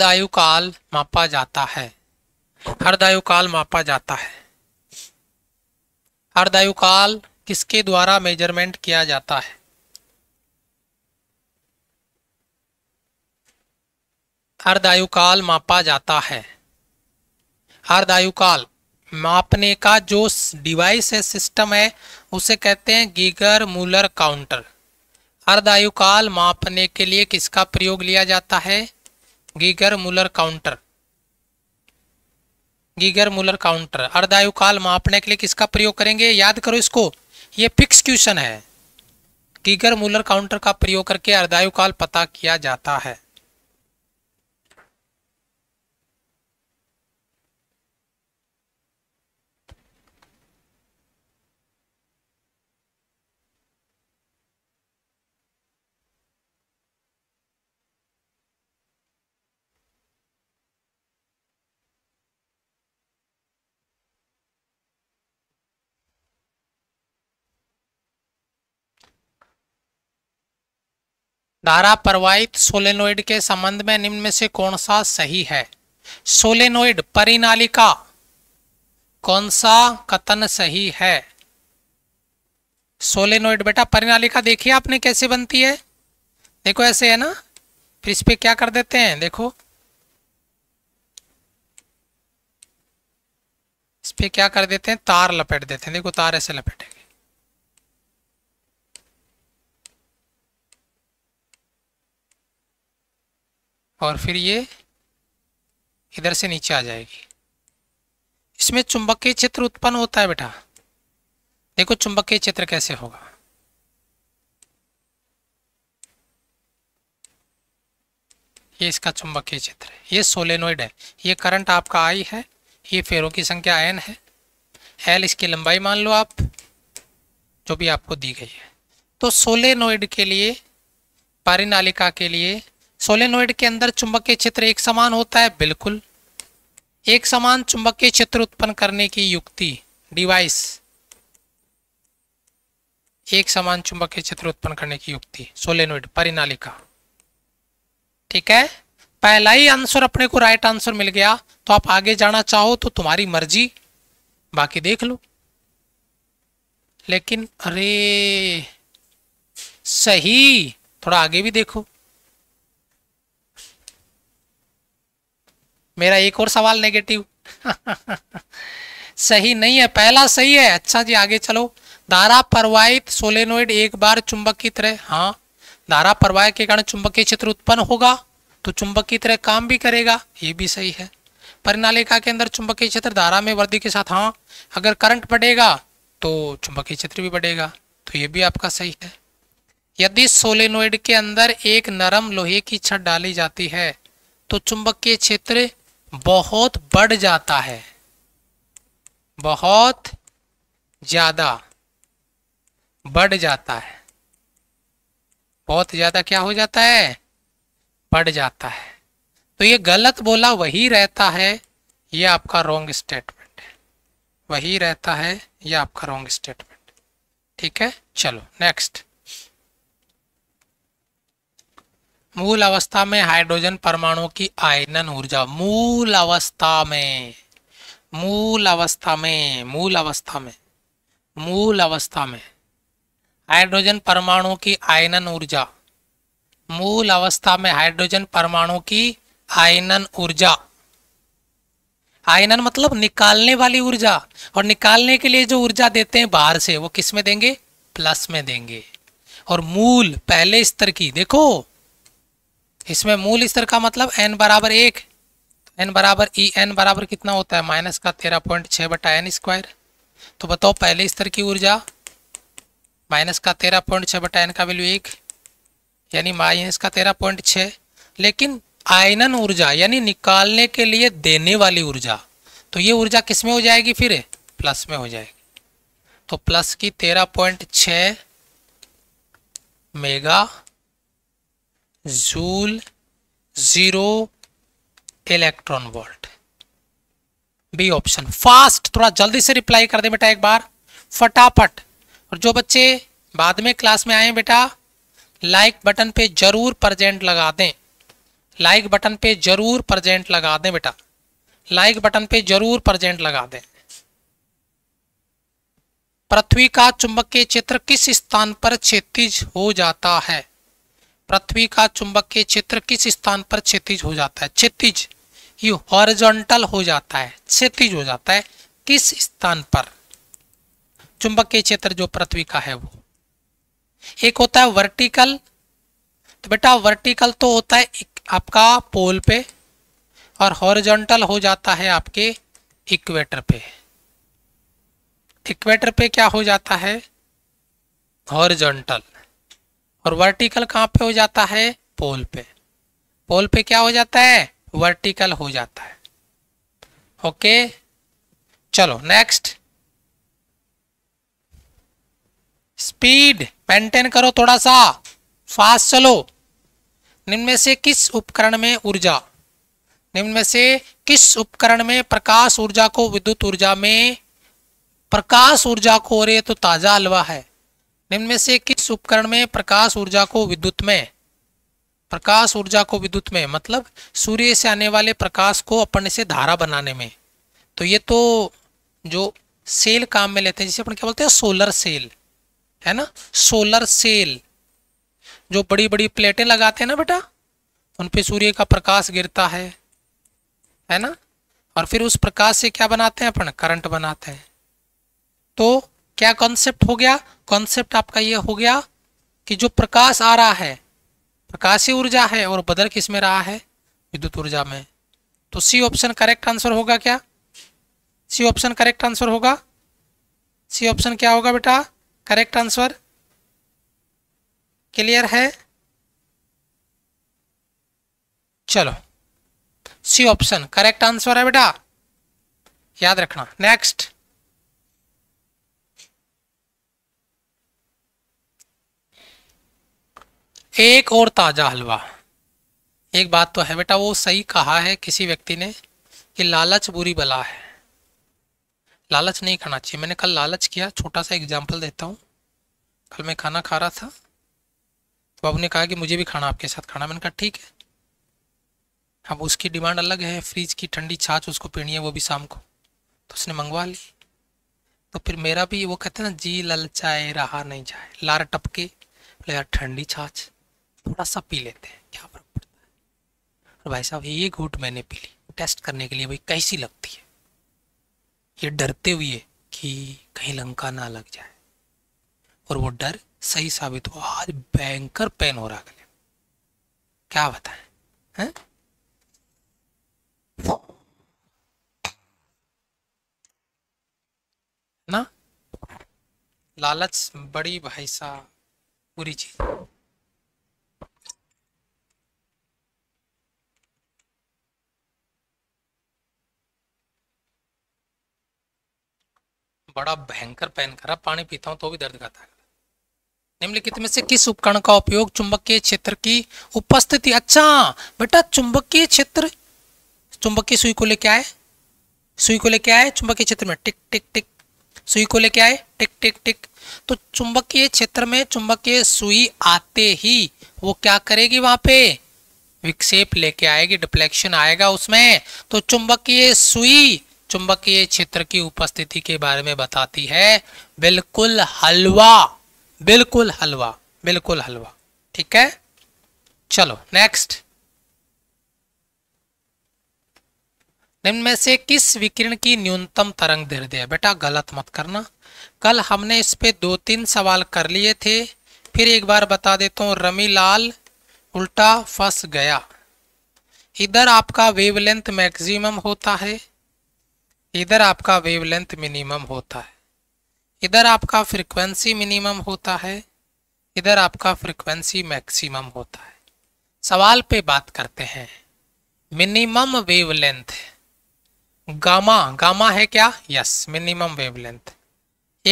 दायु काल मापा जाता है अर्धायु काल मापा जाता है अर्धायु काल किसके द्वारा मेजरमेंट किया जाता है अर्धायुकाल मापा जाता है अर्धायुकाल मापने का जो डिवाइस है सिस्टम है उसे कहते हैं गीगर मूलर काउंटर अर्धायुकाल मापने के लिए किसका प्रयोग लिया जाता है Geiger Muller counter Geiger Muller counter अर्धायुकाल मापने के लिए किसका प्रयोग करेंगे याद करो इसको ये फिक्स क्वेश्चन है कीगर मूलर काउंटर का प्रयोग करके अर्धायु काल पता किया जाता है धारा प्रवाहित सोलेनोइड के संबंध में निम्न में से कौन सा सही है सोलेनोइड परिनालिका कौन सा कथन सही है सोलेनोइड बेटा परिनालिका देखिए आपने कैसे बनती है देखो ऐसे है ना फिर इस पर क्या कर देते हैं देखो इस पर क्या कर देते हैं तार लपेट देते हैं देखो तार ऐसे लपेटे और फिर ये इधर से नीचे आ जाएगी इसमें चुंबकीय क्षेत्र उत्पन्न होता है बेटा देखो चुंबकीय क्षेत्र कैसे होगा ये इसका चुंबकीय क्षेत्र है ये सोलेनोइड है ये करंट आपका आई है ये फेरों की संख्या एन है एल इसकी लंबाई मान लो आप जो भी आपको दी गई है तो सोलेनोइड के लिए पारिनालिका के लिए सोलेनोइड के अंदर चुंबकीय क्षेत्र एक समान होता है बिल्कुल एक समान चुंबकीय क्षेत्र उत्पन्न करने की युक्ति डिवाइस एक समान चुंबकीय क्षेत्र उत्पन्न करने की युक्ति सोलेनोइड परिनालिका ठीक है पहला ही आंसर अपने को राइट आंसर मिल गया तो आप आगे जाना चाहो तो तुम्हारी मर्जी बाकी देख लो लेकिन अरे सही थोड़ा आगे भी देखो मेरा एक और सवाल नेगेटिव सही नहीं है पहला सही है अच्छा जी आगे चलो धारा प्रवाहित सोलेनोइड एक बार चुंबक की तरह हाँ धारा प्रवाह के कारण चुंबकीय क्षेत्र उत्पन्न होगा तो चुंबक की तरह काम भी करेगा ये भी सही है परिनालिका के अंदर चुंबकीय क्षेत्र धारा में वृद्धि के साथ हाँ अगर करंट बढ़ेगा तो चुंबकीय क्षेत्र भी बढ़ेगा तो ये भी आपका सही है यदि सोलेनोइड के अंदर एक नरम लोहे की छत डाली जाती है तो चुंबकीय क्षेत्र बहुत बढ़ जाता है बहुत ज़्यादा बढ़ जाता है बहुत ज़्यादा क्या हो जाता है बढ़ जाता है तो ये गलत बोला वही रहता है ये आपका रॉन्ग स्टेटमेंट है वही रहता है ये आपका रॉन्ग स्टेटमेंट ठीक है चलो नेक्स्ट मूल अवस्था में हाइड्रोजन परमाणु की आयनन ऊर्जा मूल अवस्था में मूल अवस्था में मूल अवस्था में मूल अवस्था में हाइड्रोजन परमाणु की आयनन ऊर्जा मूल अवस्था में हाइड्रोजन परमाणु की आयनन ऊर्जा आयनन मतलब निकालने वाली ऊर्जा और निकालने के लिए जो ऊर्जा देते हैं बाहर से वो किस में देंगे प्लस में देंगे और मूल पहले स्तर की देखो इसमें मूल स्तर का मतलब एन बराबर एक एन बराबर ई एन बराबर कितना होता है माइनस का तेरह पॉइंट छः बटा एन स्क्वायर तो बताओ पहले स्तर की ऊर्जा माइनस का तेरह पॉइंट छः बटा एन का वैल्यू एक यानी माइनस का तेरह पॉइंट छः लेकिन आयनन ऊर्जा यानी निकालने के लिए देने वाली ऊर्जा तो ये ऊर्जा किस में हो जाएगी फिर प्लस में हो जाएगी तो प्लस की तेरह पॉइंट छः mega joule zero electron volt B option fast थोड़ा जल्दी से रिप्लाई कर दे बेटा एक बार फटाफट और जो बच्चे बाद में क्लास में आए बेटा लाइक बटन पे जरूर प्रजेंट लगा दें लाइक बटन पे जरूर प्रजेंट लगा दें बेटा लाइक बटन पे जरूर प्रजेंट लगा दें पृथ्वी का चुंबकीय क्षेत्र किस स्थान पर क्षेत्रिज हो जाता है पृथ्वी का चुंबकीय क्षेत्र किस स्थान पर क्षितिज हो जाता है क्षितिज ये हॉरिजॉन्टल हो जाता है क्षितिज हो जाता है किस स्थान पर चुंबकीय क्षेत्र जो पृथ्वी का है वो एक होता है वर्टिकल तो बेटा वर्टिकल तो होता है आपका पोल पे और हॉरिजॉन्टल हो जाता है आपके इक्वेटर पे इक्वेटर पे क्या हो जाता है हॉरिजॉन्टल और वर्टिकल कहाँ पे हो जाता है पोल पे पोल पे क्या हो जाता है वर्टिकल हो जाता है ओके चलो नेक्स्ट स्पीड मेंटेन करो थोड़ा सा फास्ट चलो निम्न में से किस उपकरण में ऊर्जा निम्न में से किस उपकरण में प्रकाश ऊर्जा को विद्युत ऊर्जा में प्रकाश ऊर्जा को रे तो ताजा हलवा है निम्न में से किस उपकरण में प्रकाश ऊर्जा को विद्युत में प्रकाश ऊर्जा को विद्युत में मतलब सूर्य से आने वाले प्रकाश को अपन से धारा बनाने में तो ये तो जो सेल काम में लेते हैं जिसे अपन क्या बोलते हैं सोलर सेल है ना सोलर सेल जो बड़ी बड़ी प्लेटें लगाते हैं ना बेटा उन पे सूर्य का प्रकाश गिरता है है ना और फिर उस प्रकाश से क्या बनाते हैं अपन करंट बनाते हैं तो क्या कॉन्सेप्ट हो गया कॉन्सेप्ट आपका ये हो गया कि जो प्रकाश आ रहा है प्रकाशीय ऊर्जा है और बदल किस में रहा है विद्युत ऊर्जा में तो सी ऑप्शन करेक्ट आंसर होगा क्या सी ऑप्शन करेक्ट आंसर होगा सी ऑप्शन क्या होगा बेटा करेक्ट आंसर क्लियर है चलो सी ऑप्शन करेक्ट आंसर है बेटा याद रखना नेक्स्ट एक और ताज़ा हलवा एक बात तो है बेटा वो सही कहा है किसी व्यक्ति ने कि लालच बुरी बला है लालच नहीं खाना चाहिए मैंने कल लालच किया छोटा सा एग्जाम्पल देता हूँ कल मैं खाना खा रहा था तो बाबू ने कहा कि मुझे भी खाना आपके साथ खाना मैंने कहा ठीक है अब उसकी डिमांड अलग है फ्रिज की ठंडी छाछ उसको पीनी है वो भी शाम को तो उसने मंगवा ली तो फिर मेरा भी वो कहते हैं ना जी ललचाए रहा नहीं जाए लार टपके बोले यार ठंडी छाछ थोड़ा सा पी लेते हैं क्या फर्क पड़ता है और भाई साहब ये घूट मैंने पी ली टेस्ट करने के लिए भाई कैसी लगती है ये डरते हुए कि कहीं लंका ना लग जाए और वो डर सही साबित हुआ आज भयंकर पेन हो रहा गले क्या बताए हैं ना लालच बड़ी भाई सा पूरी चीज बड़ा भयंकर पैन खरा पानी पीता हूं तो भी दर्द करता है निम्नलिखित में से किस उपकरण का उपयोग चुंबकीय क्षेत्र की उपस्थिति अच्छा बेटा चुंबकीय क्षेत्र चुंबकीय सुई को लेके आए सुई को लेके आए चुंबकीय क्षेत्र में टिक टिक टिक सुई को लेके आए टिक टिक टिक तो चुंबकीय क्षेत्र में चुंबकीय सुई आते ही वो क्या करेगी वहां पे विक्षेप लेके आएगी डिफ्लेक्शन आएगा उसमें तो चुंबकीय सुई चुंबकीय क्षेत्र की उपस्थिति के बारे में बताती है बिल्कुल हलवा बिल्कुल हलवा बिल्कुल हलवा ठीक है चलो नेक्स्ट निम्न में से किस विकिरण की न्यूनतम तरंग दीर्घ है बेटा गलत मत करना कल हमने इस पे दो तीन सवाल कर लिए थे फिर एक बार बता देता हूँ रमीलाल उल्टा फंस गया इधर आपका वेवलेंथ मैक्सिमम होता है इधर आपका वेवलेंथ मिनिमम होता है इधर आपका फ्रिक्वेंसी मिनिमम होता है इधर आपका फ्रिक्वेंसी मैक्सिमम होता है सवाल पे बात करते हैं मिनिमम वेवलेंथ गामा गामा है क्या यस मिनिमम वेवलेंथ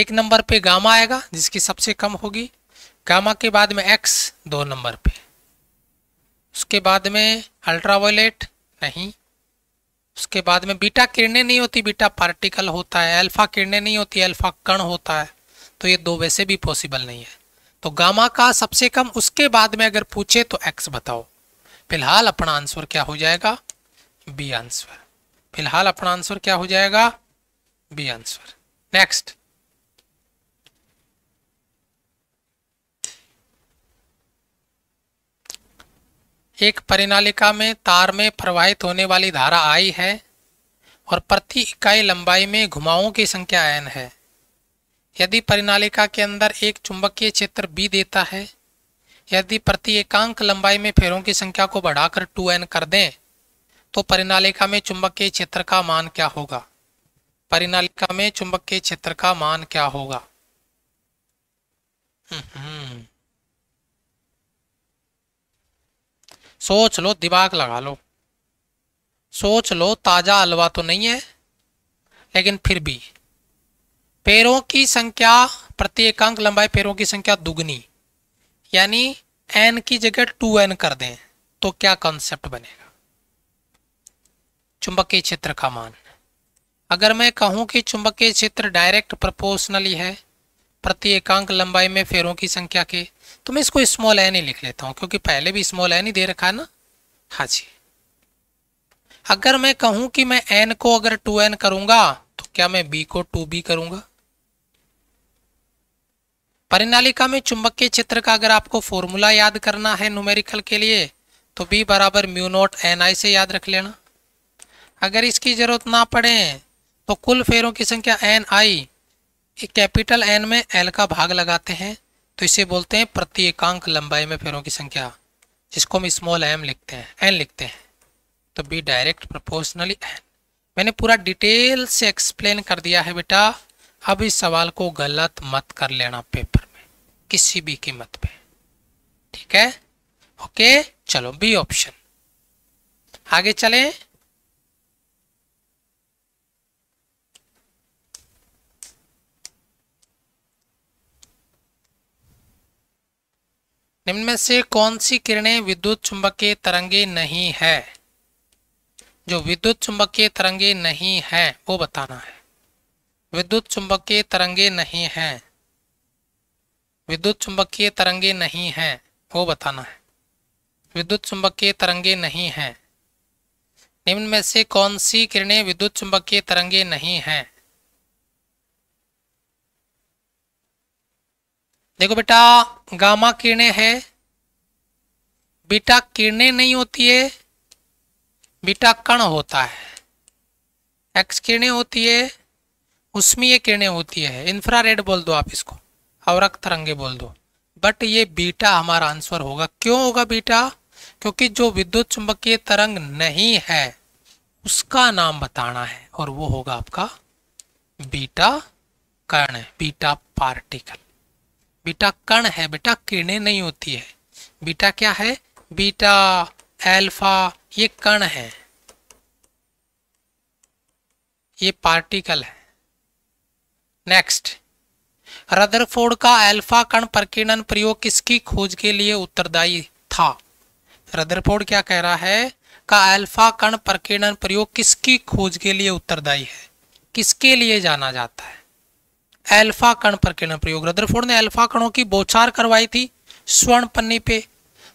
एक नंबर पे गामा आएगा जिसकी सबसे कम होगी गामा के बाद में एक्स दो नंबर पे उसके बाद में अल्ट्रावायलेट नहीं उसके बाद में बीटा किरणें नहीं होती बीटा पार्टिकल होता है अल्फा किरणें नहीं होती अल्फा कण होता है तो ये दो वैसे भी पॉसिबल नहीं है तो गामा का सबसे कम उसके बाद में अगर पूछे तो एक्स बताओ फिलहाल अपना आंसर क्या हो जाएगा बी आंसर फिलहाल अपना आंसर क्या हो जाएगा बी आंसर नेक्स्ट एक परिनालिका में तार में प्रवाहित होने वाली धारा आई है और प्रति इकाई लंबाई में घुमावों की संख्या एन है यदि परिनालिका के अंदर एक चुंबकीय क्षेत्र बी देता है यदि प्रति एकांक लंबाई में फेरों की संख्या को बढ़ाकर टू एन कर दें तो परिनालिका में चुंबकीय क्षेत्र का मान क्या होगा परिनालिका में चुंबकीय क्षेत्र का मान क्या होगा हम्म, हम्म। सोच लो दिमाग लगा लो सोच लो ताज़ा हलवा तो नहीं है लेकिन फिर भी पैरों की संख्या प्रत्येक अंक लंबाई पैरों की संख्या दुगनी यानी एन की जगह टू एन कर दें तो क्या कॉन्सेप्ट बनेगा चुंबकीय क्षेत्र का मान अगर मैं कहूं कि चुंबकीय क्षेत्र डायरेक्ट प्रोपोर्शनली है प्रति अंक लंबाई में फेरों की संख्या के तो मैं इसको स्मॉल एन ही लिख लेता हूँ क्योंकि पहले भी स्मॉल एन ही दे रखा है ना हाँ जी अगर मैं कहूँ कि मैं एन को अगर टू एन करूंगा तो क्या मैं बी को टू बी करूंगा परिनालिका में चुंबकीय क्षेत्र का अगर आपको फॉर्मूला याद करना है न्यूमेरिकल के लिए तो बी बराबर म्यू नोट एन आई से याद रख लेना अगर इसकी ज़रूरत ना पड़े तो कुल फेरों की संख्या एन आई कैपिटल एन में एल का भाग लगाते हैं तो इसे बोलते हैं प्रत्येकांक लंबाई में फेरों की संख्या जिसको हम स्मॉल एम लिखते हैं एन लिखते हैं तो बी डायरेक्ट प्रोपोर्शनली एन मैंने पूरा डिटेल से एक्सप्लेन कर दिया है बेटा अब इस सवाल को गलत मत कर लेना पेपर में किसी भी कीमत पे ठीक है ओके चलो बी ऑप्शन आगे चलें निम्न में से कौन सी किरणें विद्युत चुंबकीय तरंगे नहीं है जो विद्युत चुंबकीय तरंगे नहीं है वो बताना है विद्युत चुंबकीय तरंगे नहीं है विद्युत चुंबकीय तरंगे नहीं है वो बताना है विद्युत चुंबकीय तरंगे नहीं है निम्न में से कौन सी किरणें विद्युत चुंबकीय तरंगे नहीं है देखो बेटा गामा किरणें है बीटा किरणें नहीं होती है बीटा कण होता है एक्स किरणें होती है उसमें ये किरणें होती है इंफ्रारेड बोल दो आप इसको और तरंगे बोल दो बट ये बीटा हमारा आंसर होगा क्यों होगा बीटा क्योंकि जो विद्युत चुंबकीय तरंग नहीं है उसका नाम बताना है और वो होगा आपका बीटा कर्ण बीटा पार्टिकल बीटा कण है बेटा किरणें नहीं होती है बीटा क्या है बीटा एल्फा ये कण है ये पार्टिकल है नेक्स्ट रदरफोर्ड का अल्फा कण प्रकीर्णन प्रयोग किसकी खोज के लिए उत्तरदायी था रदरफोर्ड क्या कह रहा है का अल्फा कण प्रकीर्णन प्रयोग किसकी खोज के लिए उत्तरदायी है किसके लिए जाना जाता है अल्फा कण पर किरण प्रयोग रदरफोर्ड ने अल्फा कणों की बोछार करवाई थी स्वर्ण पन्नी पे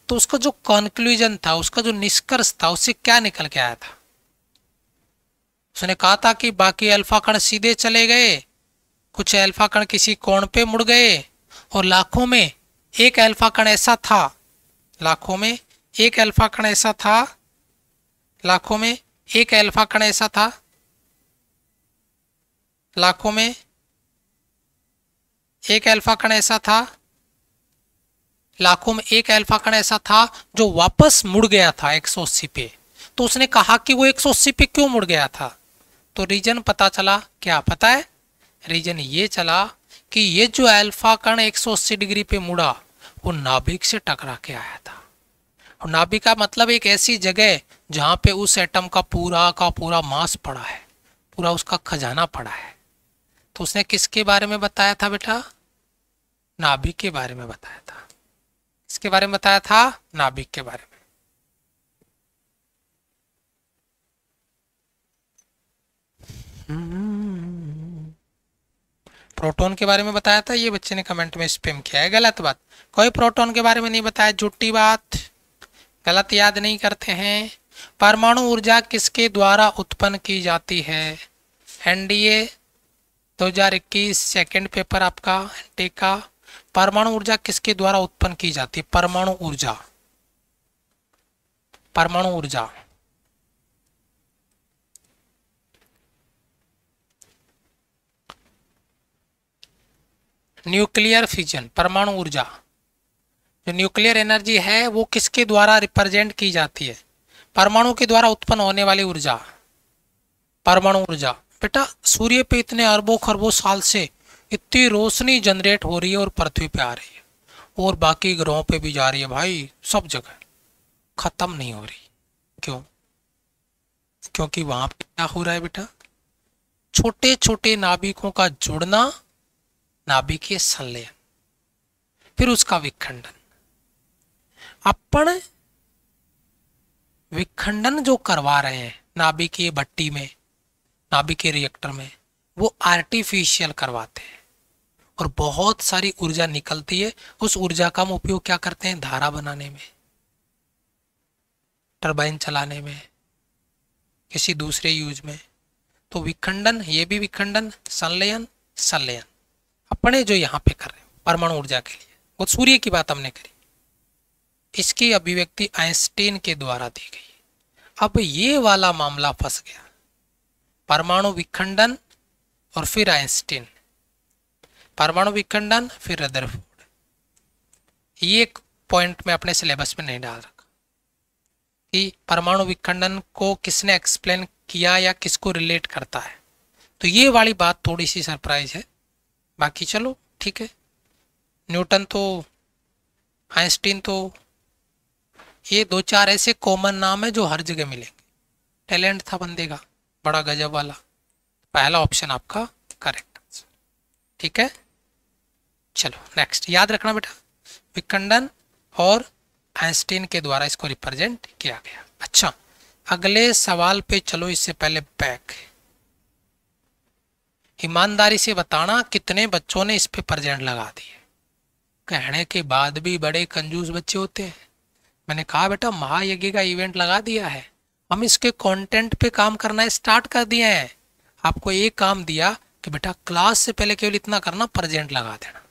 तो उसका जो कंक्लूजन था उसका जो निष्कर्ष था उससे क्या निकल के आया था उसने कहा था कि बाकी अल्फा कण सीधे चले गए कुछ अल्फा कण किसी कोण पे मुड़ गए और लाखों में एक अल्फा कण ऐसा था लाखों में एक अल्फा कण ऐसा था लाखों में एक अल्फा कण ऐसा था लाखों में एक अल्फा कण ऐसा था लाखों में एक अल्फा कण ऐसा था जो वापस मुड़ गया था अस्सी पे तो उसने कहा कि वो अस्सी पे क्यों मुड़ गया था तो रीजन पता चला क्या पता है रीजन ये चला कि ये जो अल्फा कण 180 डिग्री पे मुड़ा वो नाभिक से टकरा के आया था और नाभिक का मतलब एक ऐसी जगह जहां पे उस एटम का पूरा का पूरा मास पड़ा है पूरा उसका खजाना पड़ा है तो उसने किसके बारे में बताया था बेटा नाभिक के बारे में बताया था इसके बारे में बताया था नाभिक के बारे में प्रोटॉन के बारे में बताया था ये बच्चे ने कमेंट में स्पेम किया है गलत बात कोई प्रोटॉन के बारे में नहीं बताया झूठी बात गलत याद नहीं करते हैं परमाणु ऊर्जा किसके द्वारा उत्पन्न की जाती है एनडीए 2021 सेकंड पेपर आपका एनटेक का परमाणु ऊर्जा किसके द्वारा उत्पन्न की जाती है परमाणु ऊर्जा परमाणु ऊर्जा न्यूक्लियर फिजन परमाणु ऊर्जा जो न्यूक्लियर एनर्जी है वो किसके द्वारा रिप्रेजेंट की जाती है परमाणु के द्वारा उत्पन्न होने वाली ऊर्जा परमाणु ऊर्जा बेटा सूर्य पे इतने अरबों खरबों साल से इतनी रोशनी जनरेट हो रही है और पृथ्वी पे आ रही है और बाकी ग्रहों पे भी जा रही है भाई सब जगह ख़त्म नहीं हो रही क्यों क्योंकि वहां पे क्या हो रहा है बेटा छोटे छोटे नाभिकों का जुड़ना नाभिकीय संलयन फिर उसका विखंडन अपन विखंडन जो करवा रहे हैं नाभिकीय भट्टी में नाभिकीय रिएक्टर में वो आर्टिफिशियल करवाते हैं और बहुत सारी ऊर्जा निकलती है उस ऊर्जा का हम उपयोग क्या करते हैं धारा बनाने में टरबाइन चलाने में किसी दूसरे यूज में तो विखंडन ये भी विखंडन संलयन संलयन अपने जो यहाँ पे कर रहे हैं परमाणु ऊर्जा के लिए वो सूर्य की बात हमने करी इसकी अभिव्यक्ति आइंस्टीन के द्वारा दी गई अब ये वाला मामला फंस गया परमाणु विखंडन और फिर आइंस्टीन परमाणु विखंडन फिर रदरफोर्ड ये एक पॉइंट में अपने सिलेबस में नहीं डाल रखा कि परमाणु विखंडन को किसने एक्सप्लेन किया या किसको रिलेट करता है तो ये वाली बात थोड़ी सी सरप्राइज है बाकी चलो ठीक है न्यूटन तो आइंस्टीन तो ये दो चार ऐसे कॉमन नाम है जो हर जगह मिलेंगे टैलेंट था बंदे का बड़ा गजब वाला पहला ऑप्शन आपका करेक्ट ठीक है चलो नेक्स्ट याद रखना बेटा विकंडन और आइंस्टीन के द्वारा इसको रिप्रेजेंट किया गया अच्छा अगले सवाल पे चलो इससे पहले बैक ईमानदारी से बताना कितने बच्चों ने इस पे प्रजेंट लगा दिए कहने के बाद भी बड़े कंजूस बच्चे होते हैं मैंने कहा बेटा महायज्ञ का इवेंट लगा दिया है हम इसके कंटेंट पे काम करना स्टार्ट कर दिए हैं आपको एक काम दिया कि बेटा क्लास से पहले केवल इतना करना प्रेजेंट लगा देना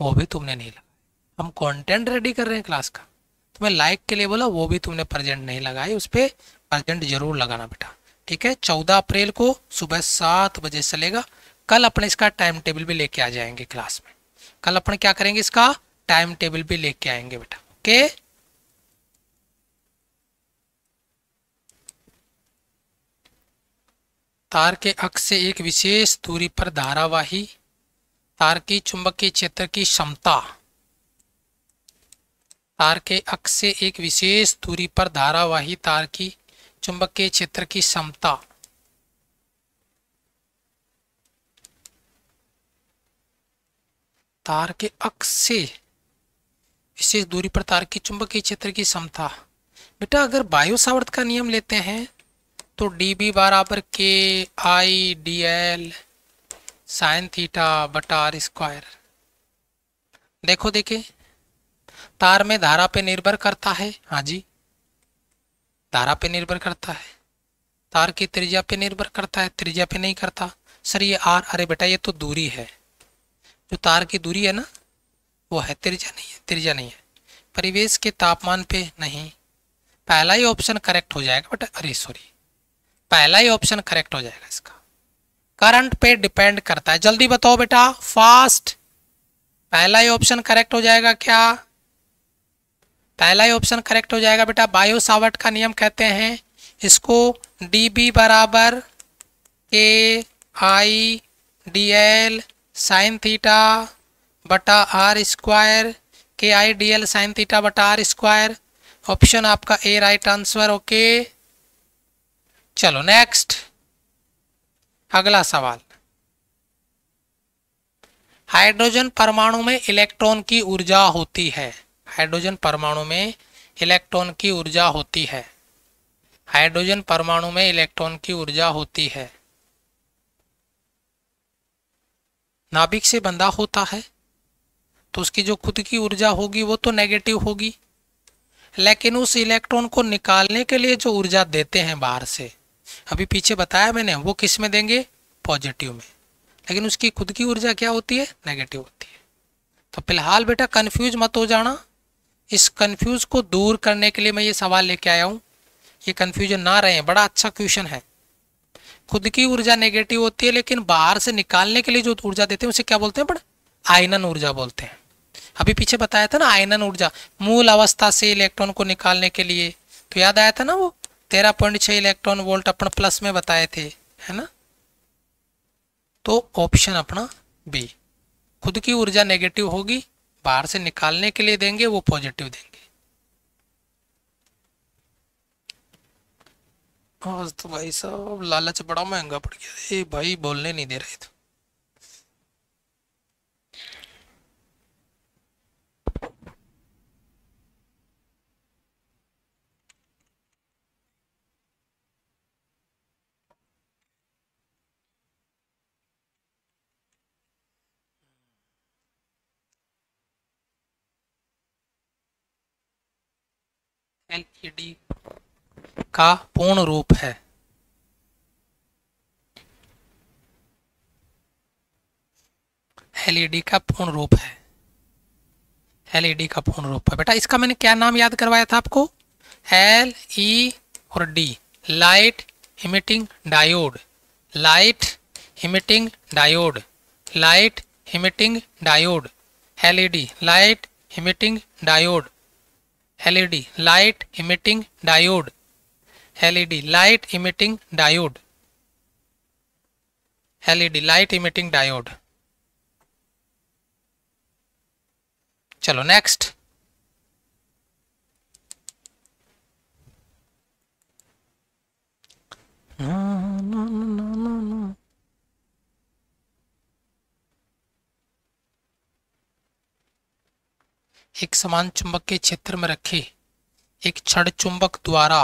वो भी तुमने नहीं लगाया हम कंटेंट रेडी कर रहे हैं क्लास का तो मैं लाइक के लिए बोला वो भी तुमने प्रेजेंट नहीं लगाई उस पर प्रजेंट जरूर लगाना बेटा ठीक है चौदह अप्रैल को सुबह सात बजे चलेगा कल अपने इसका टाइम टेबल भी लेके आ जाएंगे क्लास में कल अपन क्या करेंगे इसका टाइम टेबल भी लेके आएंगे बेटा ओके तार के अक्ष से एक विशेष दूरी पर धारावाही तार की चुंबकीय क्षेत्र की क्षमता तार के अक्ष से एक विशेष दूरी पर धारावाही तार की चुंबकीय क्षेत्र की क्षमता तार के अक्ष से विशेष दूरी पर तार की चुंबकीय क्षेत्र की क्षमता बेटा अगर वायु सावर्त का नियम लेते हैं तो डी बी बराबर K I D L sine theta बटा आर स्क्वायर देखो देखे तार में धारा पे निर्भर करता है हाँ जी धारा पे निर्भर करता है तार की त्रिज्या पे निर्भर करता है त्रिज्या पे नहीं करता सर ये आर अरे बेटा ये तो दूरी है जो तार की दूरी है ना वो है त्रिज्या नहीं है त्रिज्या नहीं है परिवेश के तापमान पे नहीं पहला ही ऑप्शन करेक्ट हो जाएगा बट अरे सॉरी पहला ही ऑप्शन करेक्ट हो जाएगा इसका करंट पे डिपेंड करता है जल्दी बताओ बेटा फास्ट पहला ही ऑप्शन करेक्ट हो जाएगा क्या पहला ही ऑप्शन करेक्ट हो जाएगा बेटा बायो सावट का नियम कहते हैं इसको डी बी बराबर K I D L sine theta बटा R square K I D L sine theta बटा आर स्क्वायर ऑप्शन आपका ए राइट आंसर ओके चलो नेक्स्ट अगला सवाल हाइड्रोजन परमाणु में इलेक्ट्रॉन की ऊर्जा होती है हाइड्रोजन परमाणु में इलेक्ट्रॉन की ऊर्जा होती है हाइड्रोजन परमाणु में इलेक्ट्रॉन की ऊर्जा होती है नाभिक से बंधा होता है तो उसकी जो खुद की ऊर्जा होगी वो तो नेगेटिव होगी लेकिन उस इलेक्ट्रॉन को निकालने के लिए जो ऊर्जा देते हैं बाहर से अभी पीछे बताया मैंने वो किस में देंगे पॉजिटिव में लेकिन उसकी खुद की ऊर्जा क्या होती है नेगेटिव होती है तो फिलहाल बेटा कन्फ्यूज मत हो जाना इस कन्फ्यूज को दूर करने के लिए मैं ये सवाल लेके आया हूँ ये कन्फ्यूजन ना रहे बड़ा अच्छा क्वेश्चन है खुद की ऊर्जा नेगेटिव होती है लेकिन बाहर से निकालने के लिए जो ऊर्जा देते हैं उसे क्या बोलते हैं बड़ा आयनन ऊर्जा बोलते हैं अभी पीछे बताया था ना आयनन ऊर्जा मूल अवस्था से इलेक्ट्रॉन को निकालने के लिए तो याद आया था ना वो तेरह पॉइंट छः इलेक्ट्रॉन वोल्ट अपन प्लस में बताए थे है ना तो ऑप्शन अपना बी खुद की ऊर्जा नेगेटिव होगी बाहर से निकालने के लिए देंगे वो पॉजिटिव देंगे तो भाई साहब लालच बड़ा महंगा पड़ गया ये भाई बोलने नहीं दे रहे थे डी का पूर्ण रूप है एलईडी e का पूर्ण रूप है एलईडी e का पूर्ण रूप है बेटा इसका मैंने क्या नाम याद करवाया था आपको एल ई e और D light emitting diode light emitting diode light emitting diode LED light emitting diode LED light emitting diode LED light emitting diode LED light emitting diode चलो next. Hmm. एक समान चुंबक के क्षेत्र में रखे एक छड़ चुंबक द्वारा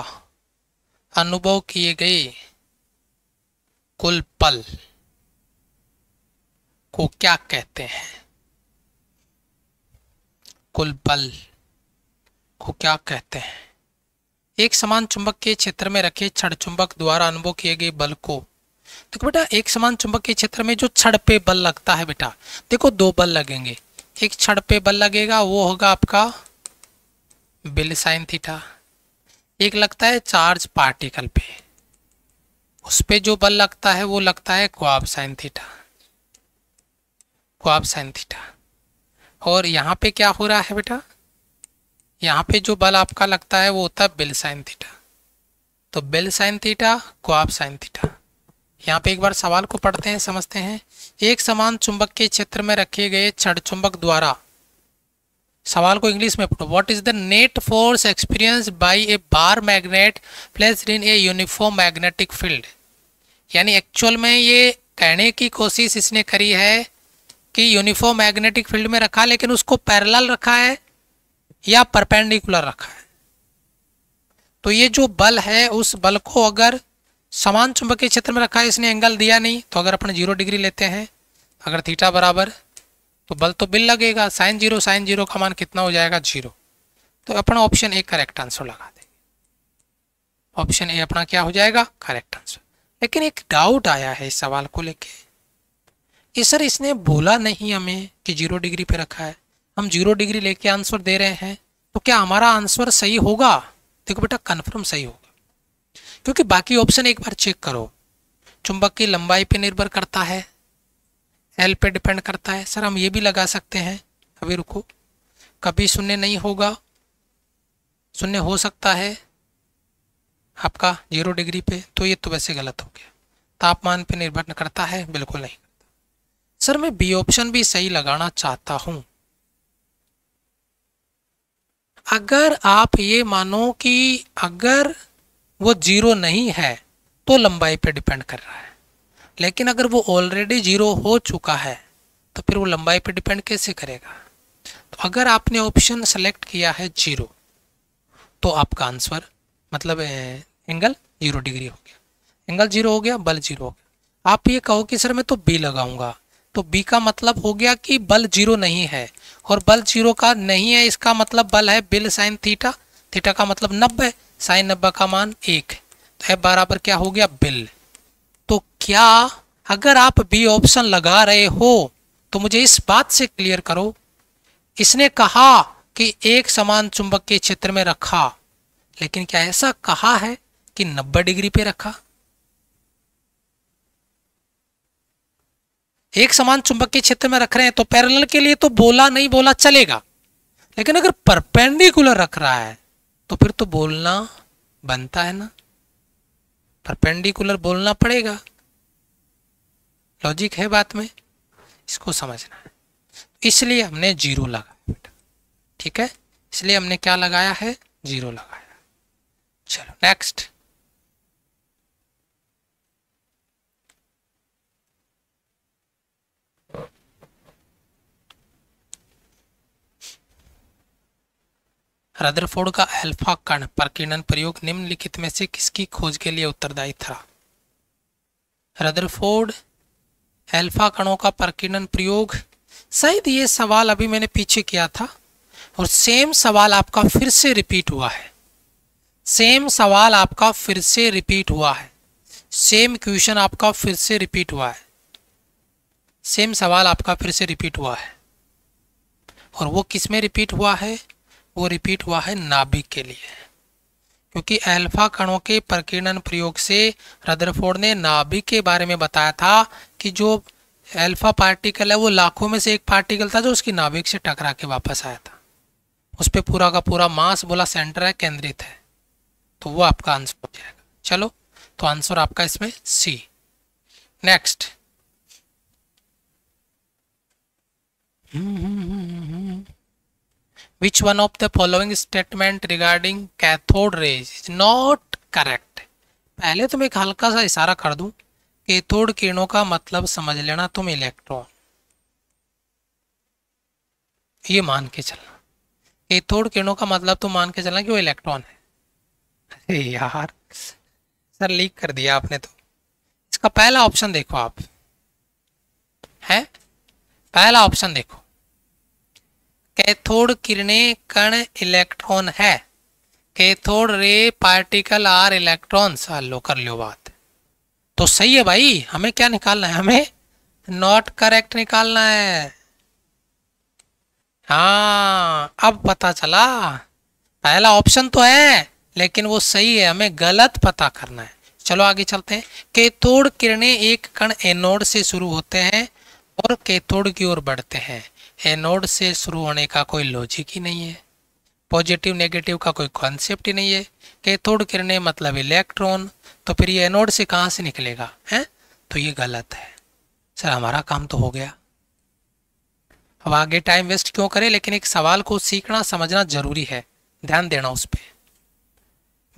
अनुभव किए गए कुल पल को क्या कहते हैं कुल बल को क्या कहते हैं एक समान चुंबक के क्षेत्र में रखे छड़ चुंबक द्वारा अनुभव किए गए बल को देखो बेटा एक समान चुंबक के क्षेत्र में जो छड़ पे बल लगता है बेटा देखो दो बल लगेंगे एक क्षण पे बल लगेगा वो होगा आपका बिल साइन थीटा एक लगता है चार्ज पार्टिकल पे उस पर जो बल लगता है वो लगता है क्वाब साइन थीटा क्वाब साइन थीटा और यहाँ पे क्या हो रहा है बेटा यहाँ पे जो बल आपका लगता है वो होता है बिल साइन थीटा तो बिल साइन थीटा क्वाब साइन थीटा यहाँ पे एक बार सवाल को पढ़ते हैं समझते हैं एक समान चुंबक के क्षेत्र में रखे गए छड़ चुंबक द्वारा सवाल को इंग्लिश में पढ़ो what is the net force experience by a bar magnet place in a uniform magnetic field यानी एक्चुअल में ये कहने की कोशिश इसने करी है कि यूनिफॉर्म मैग्नेटिक फील्ड में रखा लेकिन उसको पैरल रखा है या परपेंडिकुलर रखा है तो ये जो बल है उस बल को अगर समान चुंबकीय क्षेत्र में रखा है इसने एंगल दिया नहीं तो अगर अपन जीरो डिग्री लेते हैं अगर थीटा बराबर तो बल तो बिल लगेगा साइन जीरो साइन जीरो का मान कितना हो जाएगा जीरो तो अपना ऑप्शन ए करेक्ट आंसर लगा देंगे ऑप्शन ए अपना क्या हो जाएगा करेक्ट आंसर लेकिन एक डाउट आया है इस सवाल को लेके कि सर इसने बोला नहीं हमें कि जीरो डिग्री पे रखा है हम जीरो डिग्री लेके आंसर दे रहे हैं तो क्या हमारा आंसर सही होगा देखो बेटा कन्फर्म सही होगा क्योंकि बाकी ऑप्शन एक बार चेक करो चुंबक की लंबाई पे निर्भर करता है एल पे डिपेंड करता है सर हम ये भी लगा सकते हैं अभी रुको कभी शून्य नहीं होगा शून्य हो सकता है आपका जीरो डिग्री पे तो ये तो वैसे गलत हो गया तापमान पे निर्भर करता है बिल्कुल नहीं करता सर मैं बी ऑप्शन भी सही लगाना चाहता हूँ अगर आप ये मानो कि अगर वो जीरो नहीं है तो लंबाई पे डिपेंड कर रहा है लेकिन अगर वो ऑलरेडी जीरो हो चुका है तो फिर वो लंबाई पे डिपेंड कैसे करेगा तो अगर आपने ऑप्शन सेलेक्ट किया है जीरो तो आपका आंसर मतलब एंगल जीरो डिग्री हो गया एंगल जीरो हो गया बल जीरो हो गया आप ये कहो कि सर मैं तो बी लगाऊंगा तो बी का मतलब हो गया कि बल जीरो नहीं है और बल जीरो का नहीं है इसका मतलब बल है बिल साइन थीटा थीटा का मतलब नब्बे साइन नब्बे का मान एक तो एफ बराबर क्या हो गया बिल तो क्या अगर आप बी ऑप्शन लगा रहे हो तो मुझे इस बात से क्लियर करो इसने कहा कि एक समान चुंबक के क्षेत्र में रखा लेकिन क्या ऐसा कहा है कि 90 डिग्री पे रखा एक समान चुंबक के क्षेत्र में रख रहे हैं तो पैरेलल के लिए तो बोला नहीं बोला चलेगा लेकिन अगर परपेंडिकुलर रख रहा है तो फिर तो बोलना बनता है ना परपेंडिकुलर बोलना पड़ेगा लॉजिक है बात में इसको समझना है इसलिए हमने जीरो लगाया बेटा ठीक है इसलिए हमने क्या लगाया है जीरो लगाया चलो नेक्स्ट रदरफोर्ड का अल्फा कण प्रकीर्णन प्रयोग निम्नलिखित में से किसकी खोज के लिए उत्तरदायी था रदरफोर्ड अल्फा कणों का प्रकीर्णन प्रयोग शायद ये सवाल अभी मैंने पीछे किया था और सेम सवाल आपका फिर से रिपीट हुआ है सेम सवाल आपका फिर से रिपीट हुआ है सेम क्वेश्चन आपका फिर से रिपीट हुआ है सेम सवाल आपका फिर से रिपीट हुआ है और वो किस में रिपीट हुआ है वो रिपीट हुआ है नाभिक के लिए क्योंकि अल्फा कणों के प्रकीर्णन प्रयोग से रदरफोर्ड ने नाभिक के बारे में बताया था कि जो अल्फा पार्टिकल है वो लाखों में से एक पार्टिकल था जो उसकी नाभिक से टकरा के वापस आया था उस पर पूरा का पूरा मास बोला सेंटर है केंद्रित है तो वो आपका आंसर हो जाएगा चलो तो आंसर आपका इसमें C next which one of the following statement regarding cathode rays is not correct पहले तुम तो एक हल्का सा इशारा कर दूं कैथोड किरणों का मतलब समझ लेना तुम इलेक्ट्रॉन ये मान के चलना कैथोड किरणों का मतलब तुम तो मान के चलना कि वो इलेक्ट्रॉन है अरे यार सर लीक कर दिया आपने तो इसका पहला ऑप्शन देखो आप है पहला ऑप्शन देखो कैथोड किरणें कण इलेक्ट्रॉन है cathode ray particle are electrons लो कर लो बात तो सही है भाई हमें क्या निकालना है हमें नॉट करेक्ट निकालना है हाँ अब पता चला पहला ऑप्शन तो है लेकिन वो सही है हमें गलत पता करना है चलो आगे चलते हैं केतोड़ किरणें एक कण एनोड से शुरू होते हैं और केतोड़ की ओर बढ़ते हैं एनोड से शुरू होने का कोई लॉजिक ही नहीं है पॉजिटिव नेगेटिव का कोई कॉन्सेप्ट ही नहीं है कैथोड किरणें मतलब इलेक्ट्रॉन तो फिर ये एनोड से कहाँ से निकलेगा हैं तो ये गलत है सर हमारा काम तो हो गया अब आगे टाइम वेस्ट क्यों करें लेकिन एक सवाल को सीखना समझना जरूरी है ध्यान देना उस पर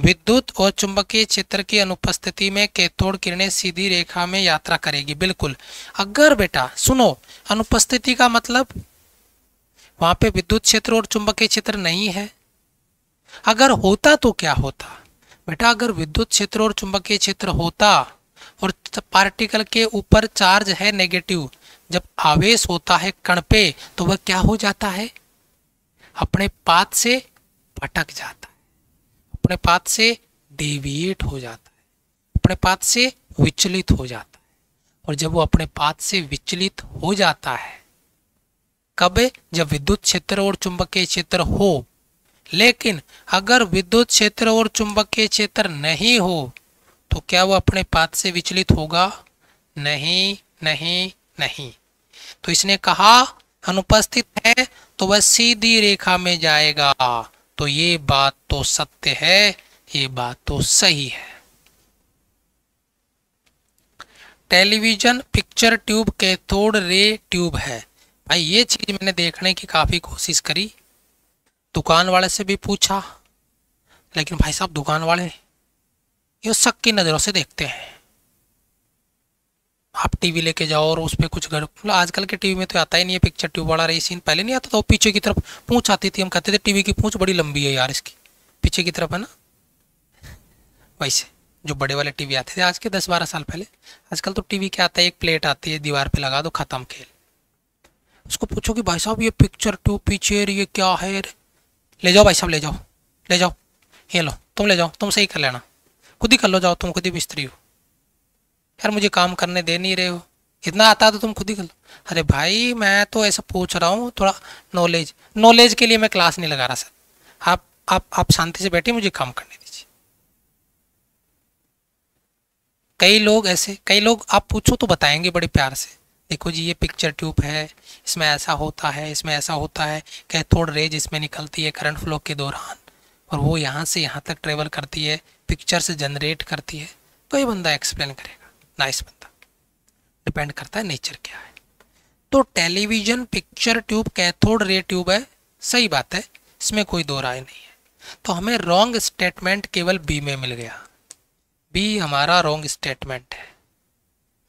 विद्युत और चुंबकीय क्षेत्र की अनुपस्थिति में कैथोड किरणें सीधी रेखा में यात्रा करेगी बिल्कुल अगर बेटा सुनो अनुपस्थिति का मतलब वहां पे विद्युत क्षेत्र और चुंबकीय क्षेत्र नहीं है अगर होता तो क्या होता बेटा अगर विद्युत क्षेत्र और चुंबकीय क्षेत्र होता और पार्टिकल के ऊपर चार्ज है नेगेटिव जब आवेश होता है कण पे तो वह क्या हो जाता है अपने पात से भटक जाता है अपने पात से डेविएट हो जाता है अपने पात से विचलित हो जाता है और जब वो अपने पात से विचलित हो जाता है कब जब विद्युत क्षेत्र और चुंबकीय क्षेत्र हो लेकिन अगर विद्युत क्षेत्र और चुंबकीय क्षेत्र नहीं हो तो क्या वो अपने पात से विचलित होगा नहीं नहीं नहीं तो इसने कहा अनुपस्थित है तो वह सीधी रेखा में जाएगा तो ये बात तो सत्य है ये बात तो सही है television picture tube cathode ray tube है भाई ये चीज़ मैंने देखने की काफ़ी कोशिश करी दुकान वाले से भी पूछा लेकिन भाई साहब दुकान वाले ये शक की नज़रों से देखते हैं आप टीवी लेके जाओ और उस पर कुछ घर मतलब आजकल के टीवी में तो आता ही नहीं है पिक्चर ट्यूब वाला रही सीन पहले नहीं आता था वो पीछे की तरफ पूछ आती थी हम कहते थे टीवी की पूछ बड़ी लंबी है यार इसकी पीछे की तरफ है ना वैसे जो बड़े वाले टीवी आते थे आज के दस बारह साल पहले आजकल तो टीवी क्या आता है एक प्लेट आती है दीवार पे लगा दो ख़त्म खेल उसको पूछो कि भाई साहब ये पिक्चर टू पिक्चर ये क्या है ले जाओ भाई साहब ले जाओ ले जाओ ये लो तुम ले जाओ तुम सही कर लेना खुद ही कर लो जाओ तुम खुद ही मिस्त्री हो यार मुझे काम करने दे नहीं रहे हो इतना आता तो तुम खुद ही कर लो अरे भाई मैं तो ऐसा पूछ रहा हूँ थोड़ा नॉलेज नॉलेज के लिए मैं क्लास नहीं लगा रहा सर आप आप आप शांति से बैठिए मुझे काम करने दीजिए कई लोग ऐसे कई लोग आप पूछो तो बताएंगे बड़े प्यार से देखो जी ये पिक्चर ट्यूब है इसमें ऐसा होता है इसमें ऐसा होता है कैथोड रेज इसमें निकलती है करंट फ्लो के दौरान और वो यहाँ से यहाँ तक ट्रेवल करती है पिक्चर से जनरेट करती है तो ये बंदा एक्सप्लेन करेगा नाइस बंदा डिपेंड करता है नेचर क्या है तो television picture tube cathode ray tube है सही बात है इसमें कोई दो राय नहीं है तो हमें रॉन्ग स्टेटमेंट केवल बी में मिल गया बी हमारा रॉन्ग स्टेटमेंट है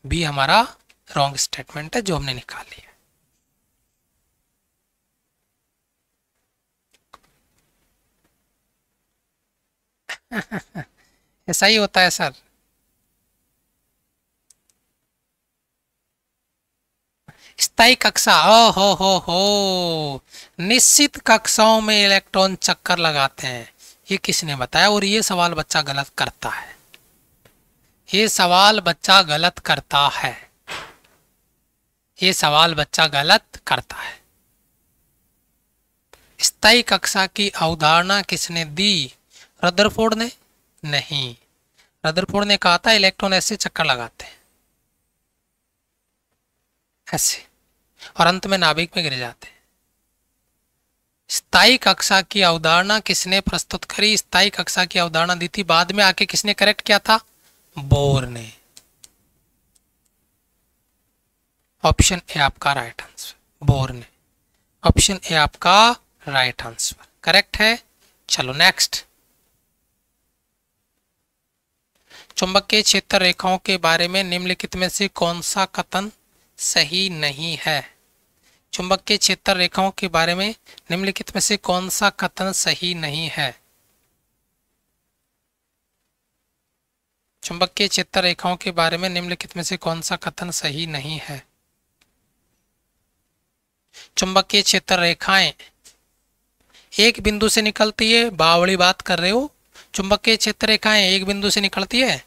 बी हमारा रॉन्ग स्टेटमेंट है जो हमने निकाल लिया ऐसा ही होता है सर स्थाई कक्षा ओ हो हो हो निश्चित कक्षाओं में इलेक्ट्रॉन चक्कर लगाते हैं ये किसने बताया और ये सवाल बच्चा गलत करता है ये सवाल बच्चा गलत करता है ये सवाल बच्चा गलत करता है स्थाई कक्षा की अवधारणा किसने दी रदरफोर्ड ने नहीं रदरफोर्ड ने कहा था इलेक्ट्रॉन ऐसे चक्कर लगाते हैं ऐसे और अंत में नाभिक में गिर जाते हैं स्थाई कक्षा की अवधारणा किसने प्रस्तुत करी स्थाई कक्षा की अवधारणा दी थी बाद में आके किसने करेक्ट किया था बोर ने ऑप्शन ए आपका राइट आंसर बोर्न ऑप्शन ए आपका राइट आंसर करेक्ट है चलो नेक्स्ट चुंबक के क्षेत्र रेखाओं के बारे में निम्नलिखित में से कौन सा कथन सही नहीं है चुंबक के क्षेत्र रेखाओं के बारे में निम्नलिखित में से कौन सा कथन सही नहीं है चुंबक के क्षेत्र रेखाओं के बारे में निम्नलिखित में से कौन सा कथन सही नहीं है चुंबकीय क्षेत्र रेखाएं एक बिंदु से निकलती है बावड़ी बात कर रहे हो चुंबकीय क्षेत्र रेखाएं एक बिंदु से निकलती है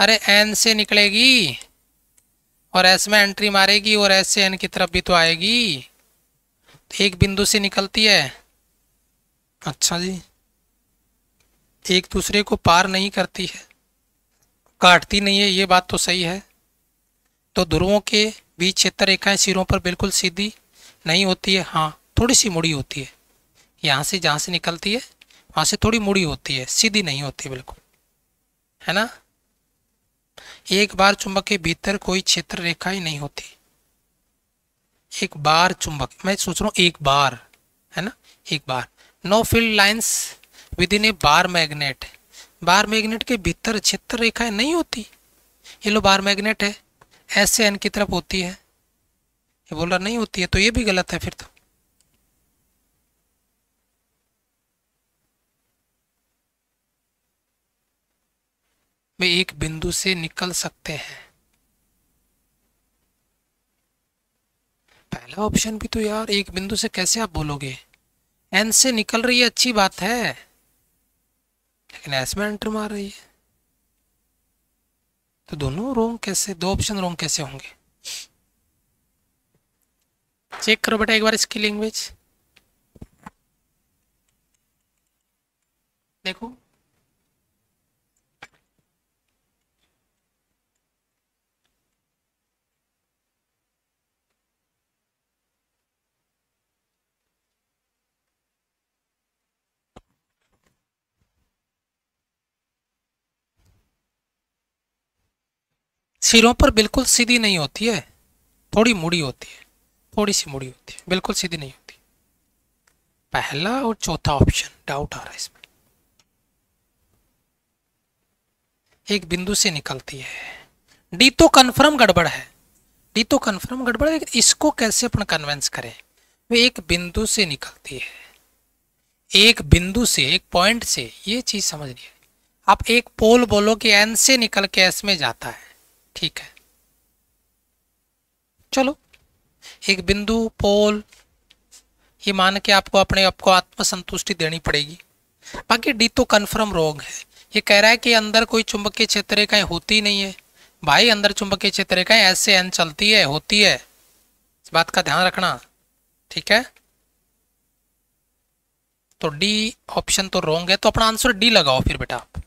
अरे एन से निकलेगी और एस में एंट्री मारेगी और एस से एन की तरफ भी तो आएगी तो एक बिंदु से निकलती है अच्छा जी एक दूसरे को पार नहीं करती है काटती नहीं है ये बात तो सही है तो ध्रुवों के बीच क्षेत्र रेखाएं सिरों पर बिल्कुल सीधी नहीं होती है हाँ थोड़ी सी मुड़ी होती है यहाँ से जहाँ से निकलती है वहाँ से थोड़ी मुड़ी होती है सीधी नहीं होती बिल्कुल है ना एक बार चुंबक के भीतर कोई क्षेत्र रेखा ही नहीं होती एक बार चुंबक मैं सोच रहा हूँ एक बार है ना एक बार no field lines within a bar magnet bar magnet के भीतर क्षेत्र रेखाएं नहीं होती ये लो बार मैग्नेट है एस से एन की तरफ होती है ये बोल रहा नहीं होती है तो ये भी गलत है फिर तो वे एक बिंदु से निकल सकते हैं पहला ऑप्शन भी तो यार एक बिंदु से कैसे आप बोलोगे एन से निकल रही है अच्छी बात है लेकिन एस में एंटर मार रही है तो दोनों रोंग कैसे दो ऑप्शन रोंग कैसे होंगे चेक करो बेटा एक बार इसकी लैंग्वेज देखो सिरों पर बिल्कुल सीधी नहीं होती है थोड़ी मुड़ी होती है थोड़ी सी मुड़ी होती है बिल्कुल सीधी नहीं होती पहला और चौथा ऑप्शन डाउट आ रहा है इसमें एक बिंदु से निकलती है डी तो कन्फर्म गड़बड़ है डी तो कन्फर्म गड़बड़ है इसको कैसे अपन कन्वेंस करें वे एक बिंदु से निकलती है एक बिंदु से एक पॉइंट से ये चीज समझ लिया है आप एक पोल बोलो कि एन से निकल के एस में जाता है ठीक है चलो एक बिंदु पोल ये मान के आपको अपने आपको आत्मसंतुष्टि देनी पड़ेगी बाकी डी तो कन्फर्म रोग है ये कह रहा है कि अंदर कोई चुंबकीय क्षेत्र रेखाएं होती नहीं है भाई अंदर चुंबकीय क्षेत्र रेखाएं एस से एन चलती है होती है इस बात का ध्यान रखना ठीक है तो डी ऑप्शन तो रोंग है तो अपना आंसर डी लगाओ फिर बेटा आप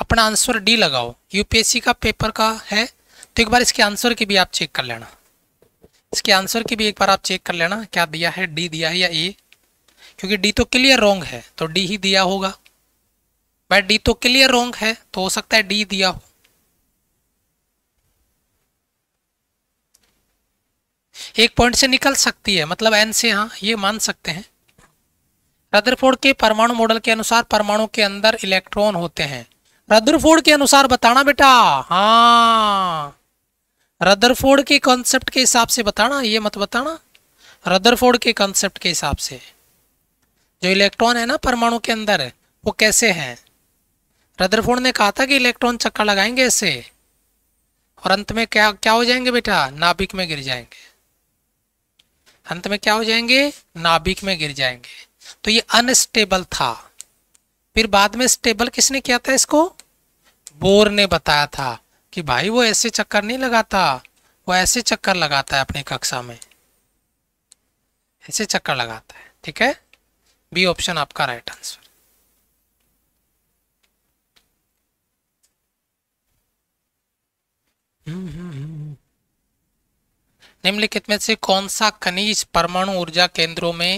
अपना आंसर डी लगाओ यूपीएससी का पेपर का है तो एक बार इसके आंसर की भी आप चेक कर लेना इसके आंसर की भी एक बार आप चेक कर लेना क्या दिया है डी दिया है या ए क्योंकि डी तो क्लियर रॉन्ग है तो डी ही दिया होगा भाई डी तो क्लियर रॉन्ग है तो हो सकता है डी दिया हो एक पॉइंट से निकल सकती है मतलब एन से हाँ ये मान सकते हैं रद्रफोड़ के परमाणु मॉडल के अनुसार परमाणु के अंदर इलेक्ट्रॉन होते हैं रद्रफोड़ के अनुसार बताना बेटा हाँ रदरफोर्ड के कॉन्सेप्ट के हिसाब से बताना ये मत बताना रदरफोर्ड के कॉन्सेप्ट के हिसाब से जो इलेक्ट्रॉन है ना परमाणु के अंदर वो कैसे हैं रदरफोर्ड ने कहा था कि इलेक्ट्रॉन चक्कर लगाएंगे ऐसे और अंत में क्या क्या हो जाएंगे बेटा नाभिक में गिर जाएंगे अंत में क्या हो जाएंगे नाभिक में गिर जाएंगे तो ये अनस्टेबल था फिर बाद में स्टेबल किसने किया था इसको बोर ने बताया था कि भाई वो ऐसे चक्कर नहीं लगाता वो ऐसे चक्कर लगाता है अपनी कक्षा में ऐसे चक्कर लगाता है ठीक है बी ऑप्शन आपका राइट आंसर निम्नलिखित में से कौन सा खनिज परमाणु ऊर्जा केंद्रों में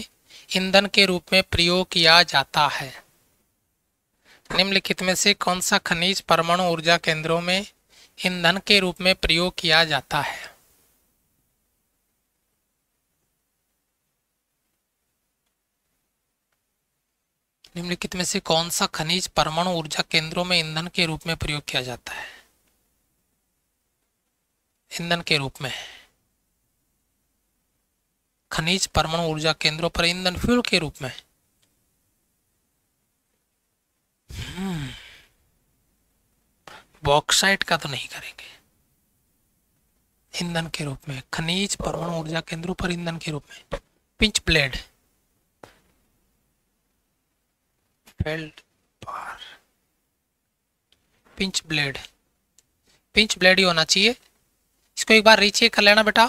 ईंधन के रूप में प्रयोग किया जाता है निम्नलिखित में से कौन सा खनिज परमाणु ऊर्जा केंद्रों में ईंधन के रूप में प्रयोग किया जाता है निम्नलिखित में से कौन सा खनिज परमाणु ऊर्जा केंद्रों में ईंधन के रूप में प्रयोग किया जाता है ईंधन के रूप में खनिज परमाणु ऊर्जा केंद्रों पर ईंधन फ्यूल के रूप में हम्म बॉक्साइट का तो नहीं करेंगे ईंधन के रूप में खनिज परमाणु ऊर्जा केंद्रों पर ईंधन के रूप में पिंच ब्लेड फेल्ड पार पिंच ब्लेड पिंच ब्लेड ही होना चाहिए इसको एक बार रीचेक कर लेना बेटा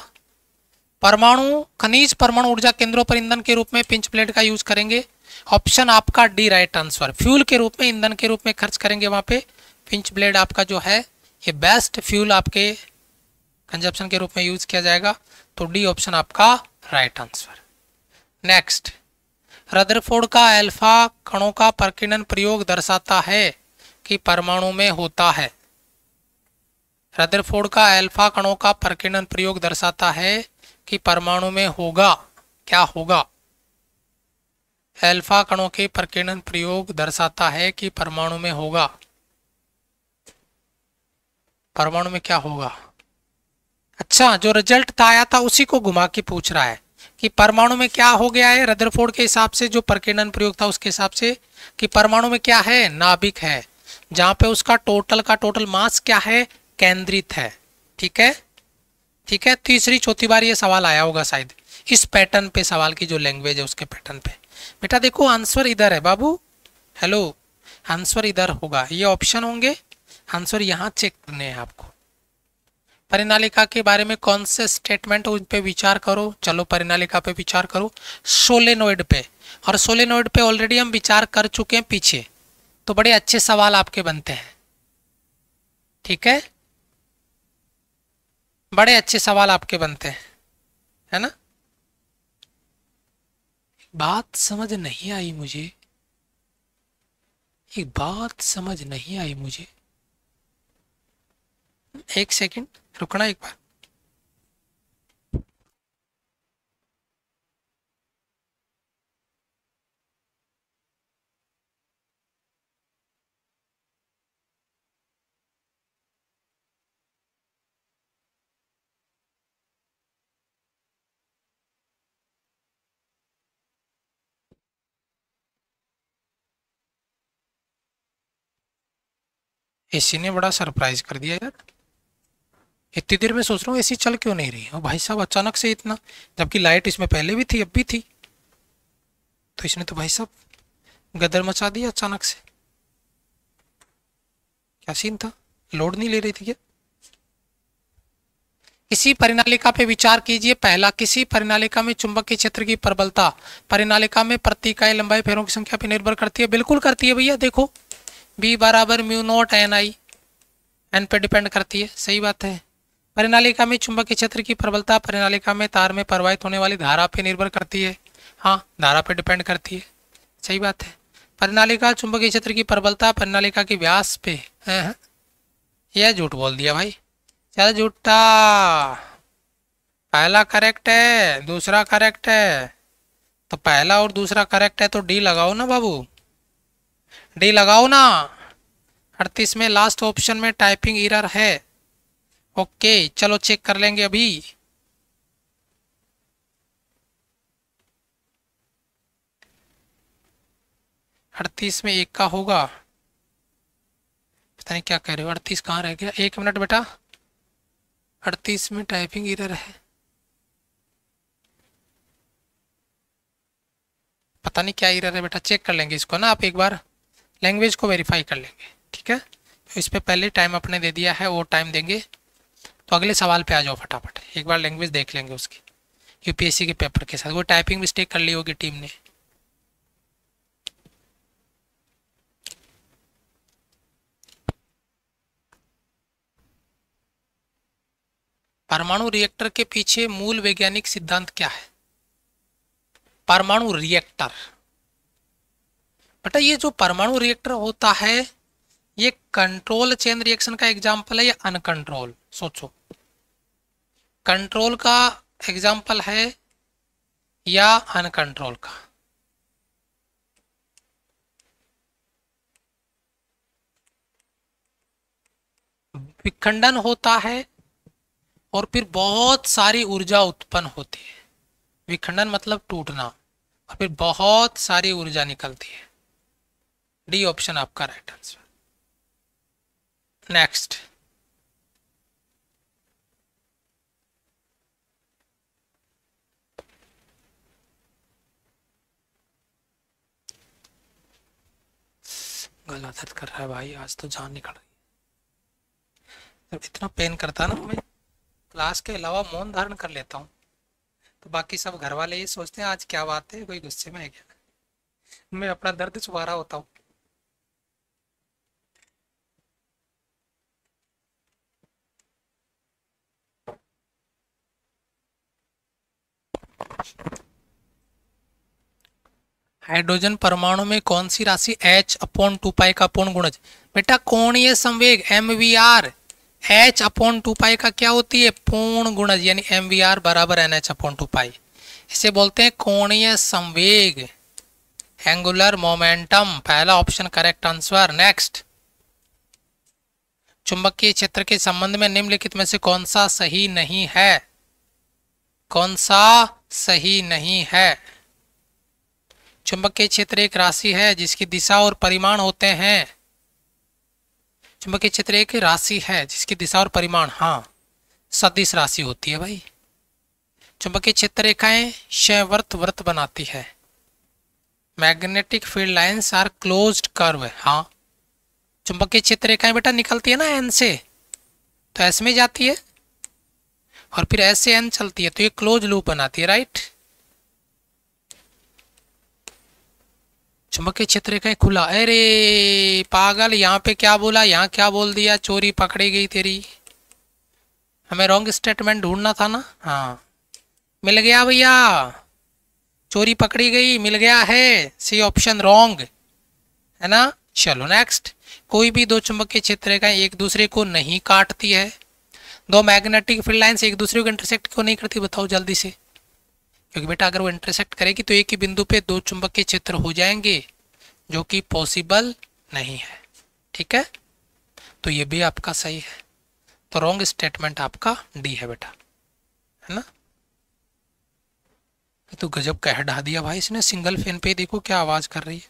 परमाणु खनिज परमाणु ऊर्जा केंद्रों पर ईंधन के रूप में पिंच ब्लेड का यूज करेंगे ऑप्शन आपका डी राइट आंसर फ्यूल के रूप में ईंधन के रूप में खर्च करेंगे वहां पे पिंच ब्लेड आपका जो है ये बेस्ट फ्यूल आपके कंजप्शन के रूप में यूज किया जाएगा तो डी ऑप्शन आपका राइट आंसर नेक्स्ट रदरफोर्ड का अल्फा कणों का प्रकीर्णन प्रयोग दर्शाता है कि परमाणु में होता है रदरफोर्ड का अल्फा कणों का प्रकीर्णन प्रयोग दर्शाता है कि परमाणु में होगा क्या होगा अल्फा कणों के प्रकीर्णन प्रयोग दर्शाता है कि परमाणु में होगा परमाणु में क्या होगा अच्छा जो रिजल्ट आया था उसी को घुमा के पूछ रहा है कि परमाणु में क्या हो गया है रदरफोर्ड के हिसाब से जो प्रकीर्णन प्रयोग था उसके हिसाब से कि परमाणु में क्या है नाभिक है जहाँ पे उसका टोटल का टोटल मास क्या है केंद्रित है ठीक है ठीक है तीसरी चौथी बार ये सवाल आया होगा शायद इस पैटर्न पे सवाल की जो लैंग्वेज है उसके पैटर्न पे बेटा देखो आंसर इधर है बाबू हेलो आंसर इधर होगा ये ऑप्शन होंगे आंसर हाँ, यहाँ चेक करने हैं आपको परिणालिका के बारे में कौन से स्टेटमेंट उन पे विचार करो चलो परिणालिका पे विचार करो सोलेनोइड पे और सोलेनोइड पे ऑलरेडी हम विचार कर चुके हैं पीछे तो बड़े अच्छे सवाल आपके बनते हैं ठीक है बड़े अच्छे सवाल आपके बनते हैं है ना बात समझ नहीं आई मुझे एक बात समझ नहीं आई मुझे एक सेकंड रुकना एक बार इसी ने बड़ा सरप्राइज कर दिया यार इतनी देर में सोच रहा हूँ ऐसी चल क्यों नहीं रही और भाई साहब अचानक से इतना जबकि लाइट इसमें पहले भी थी अब भी थी तो इसने तो भाई साहब गदर मचा दिया अचानक से क्या सीन था लोड नहीं ले रही थी क्या किसी परिणालिका पे विचार कीजिए पहला किसी परिणालिका में चुंबक के क्षेत्र की प्रबलता परिणालिका में प्रति लंबाई फेरों की संख्या पर निर्भर करती है बिल्कुल करती है भैया देखो बी बराबर mu naught N I N पे डिपेंड करती है सही बात है परिणालिका में चुंबकीय क्षेत्र की प्रबलता परिणालिका में तार में प्रवाहित होने वाली धारा पर निर्भर करती है हाँ धारा पर डिपेंड करती है सही बात है परिणालिका चुंबकीय क्षेत्र की प्रबलता परिणालिका के व्यास पे है यह झूठ बोल दिया भाई चल झूठा पहला करेक्ट है दूसरा करेक्ट है तो पहला और दूसरा करेक्ट है तो डी लगाओ ना बाबू डी लगाओ ना अड़तीस में लास्ट ऑप्शन में टाइपिंग इरर है ओके चलो चेक कर लेंगे अभी अड़तीस में एक का होगा पता नहीं क्या कह रहे हो अड़तीस कहाँ रह गया एक मिनट बेटा अड़तीस में टाइपिंग इरर है पता नहीं क्या इरर है बेटा चेक कर लेंगे इसको ना आप एक बार लैंग्वेज को वेरीफाई कर लेंगे ठीक है तो इस पर पहले टाइम अपने दे दिया है वो टाइम देंगे तो अगले सवाल पे आ जाओ फटाफट एक बार लैंग्वेज देख लेंगे उसकी यूपीएससी के पेपर के साथ वो टाइपिंग मिस्टेक कर ली होगी टीम ने परमाणु रिएक्टर के पीछे मूल वैज्ञानिक सिद्धांत क्या है परमाणु रिएक्टर बेटा ये जो परमाणु रिएक्टर होता है ये कंट्रोल चेन रिएक्शन का एग्जाम्पल है या अनकंट्रोल सोचो कंट्रोल का एग्जाम्पल है या अनकंट्रोल का विखंडन होता है और फिर बहुत सारी ऊर्जा उत्पन्न होती है विखंडन मतलब टूटना और फिर बहुत सारी ऊर्जा निकलती है डी ऑप्शन आपका राइट आंसर नेक्स्ट गला दर्द कर रहा है भाई आज तो जान निकल रही है इतना पेन करता ना मैं क्लास के अलावा मौन धारण कर लेता हूँ तो बाकी सब घर वाले ये सोचते हैं आज क्या बात है कोई गुस्से में है क्या मैं अपना दर्द छुपा रहा होता हूँ Thank you. हाइड्रोजन परमाणु में कौन सी राशि एच अपॉन टू पाई का पूर्ण गुणज बेटा कोणीय संवेग M V R H upon two pi का क्या होती है पूर्ण गुणज यानी एम वी आर बराबर N H upon two pi इसे बोलते हैं कोणीय संवेग एंगुलर मोमेंटम पहला ऑप्शन करेक्ट आंसर नेक्स्ट चुंबकीय क्षेत्र के संबंध में निम्नलिखित में से कौन सा सही नहीं है कौन सा सही नहीं है चुंबकीय क्षेत्र एक राशि है जिसकी दिशा और परिमाण होते हैं चुंबकीय क्षेत्र एक राशि है जिसकी दिशा और परिमाण हाँ सदिश राशि होती है भाई चुंबकीय क्षेत्र रेखाएं शैवर्त व्रत बनाती है magnetic field lines are close curve हाँ चुंबकीय क्षेत्र रेखाएं बेटा निकलती है ना एन से तो एस में जाती है और फिर ऐसे एन चलती है तो ये क्लोज लूप बनाती है राइट चुंबकीय क्षेत्र कहीं खुला अरे पागल यहाँ पे क्या बोला यहाँ क्या बोल दिया चोरी पकड़ी गई तेरी हमें रॉन्ग स्टेटमेंट ढूंढना था ना हाँ मिल गया भैया चोरी पकड़ी गई मिल गया है सी ऑप्शन रॉन्ग है ना चलो नेक्स्ट कोई भी दो चुंबकीय क्षेत्र का एक दूसरे को नहीं काटती है दो मैग्नेटिक फील्ड लाइन्स एक दूसरे को इंटरसेक्ट क्यों नहीं करती बताओ जल्दी से क्योंकि बेटा अगर वो इंटरसेक्ट करेगी तो एक ही बिंदु पे दो चुंबक के क्षेत्र हो जाएंगे जो कि पॉसिबल नहीं है ठीक है तो ये भी आपका सही है तो रॉन्ग स्टेटमेंट आपका डी है बेटा है ना तो गजब कह डा दिया भाई इसने सिंगल फैन पे देखो क्या आवाज कर रही है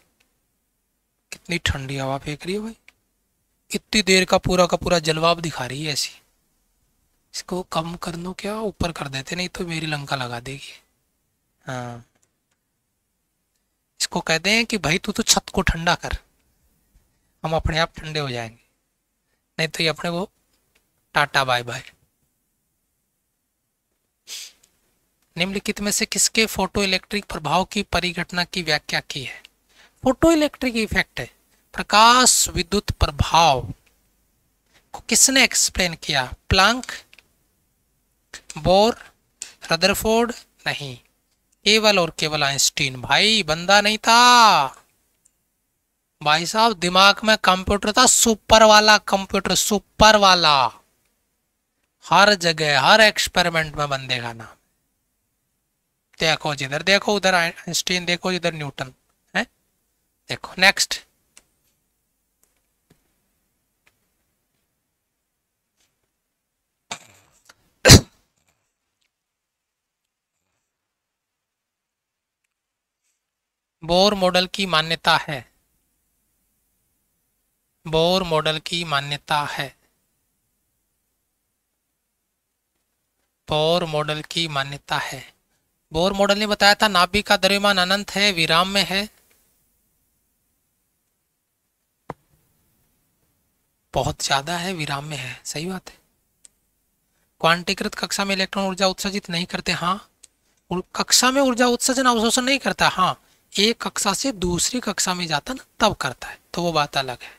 कितनी ठंडी हवा फेंक रही है भाई इतनी देर का पूरा का पूरा जलवाब दिखा रही है ऐसी इसको कम कर दो क्या ऊपर कर देते नहीं तो मेरी लंका लगा देगी हाँ इसको कहते हैं कि भाई तू तो छत को ठंडा कर हम अपने आप ठंडे हो जाएंगे नहीं तो ये अपने वो टाटा बाय बाय निम्नलिखित में से किसके फोटो इलेक्ट्रिक प्रभाव की परिघटना की व्याख्या की है फोटो इलेक्ट्रिक इफेक्ट है प्रकाश विद्युत प्रभाव को किसने एक्सप्लेन किया प्लांक बोर रदरफोर्ड नहीं केवल और केवल आइंस्टीन भाई बंदा नहीं था भाई साहब दिमाग में कंप्यूटर था सुपर वाला कंप्यूटर सुपर वाला हर जगह हर एक्सपेरिमेंट में बंदे का नाम देखो जिधर देखो उधर आइंस्टीन देखो जिधर न्यूटन है देखो नेक्स्ट बोर मॉडल की मान्यता है बोर मॉडल की मान्यता है बोर मॉडल की मान्यता है बोर मॉडल ने बताया था नाभिक का द्रव्यमान अनंत है विराम में है बहुत ज्यादा है विराम में है सही बात है क्वांटीकृत कक्षा में इलेक्ट्रॉन ऊर्जा उत्सर्जित नहीं करते हाँ कक्षा में ऊर्जा उत्सर्जन अवशोषण नहीं करता हाँ एक कक्षा से दूसरी कक्षा में जाता ना तब करता है तो वो बात अलग है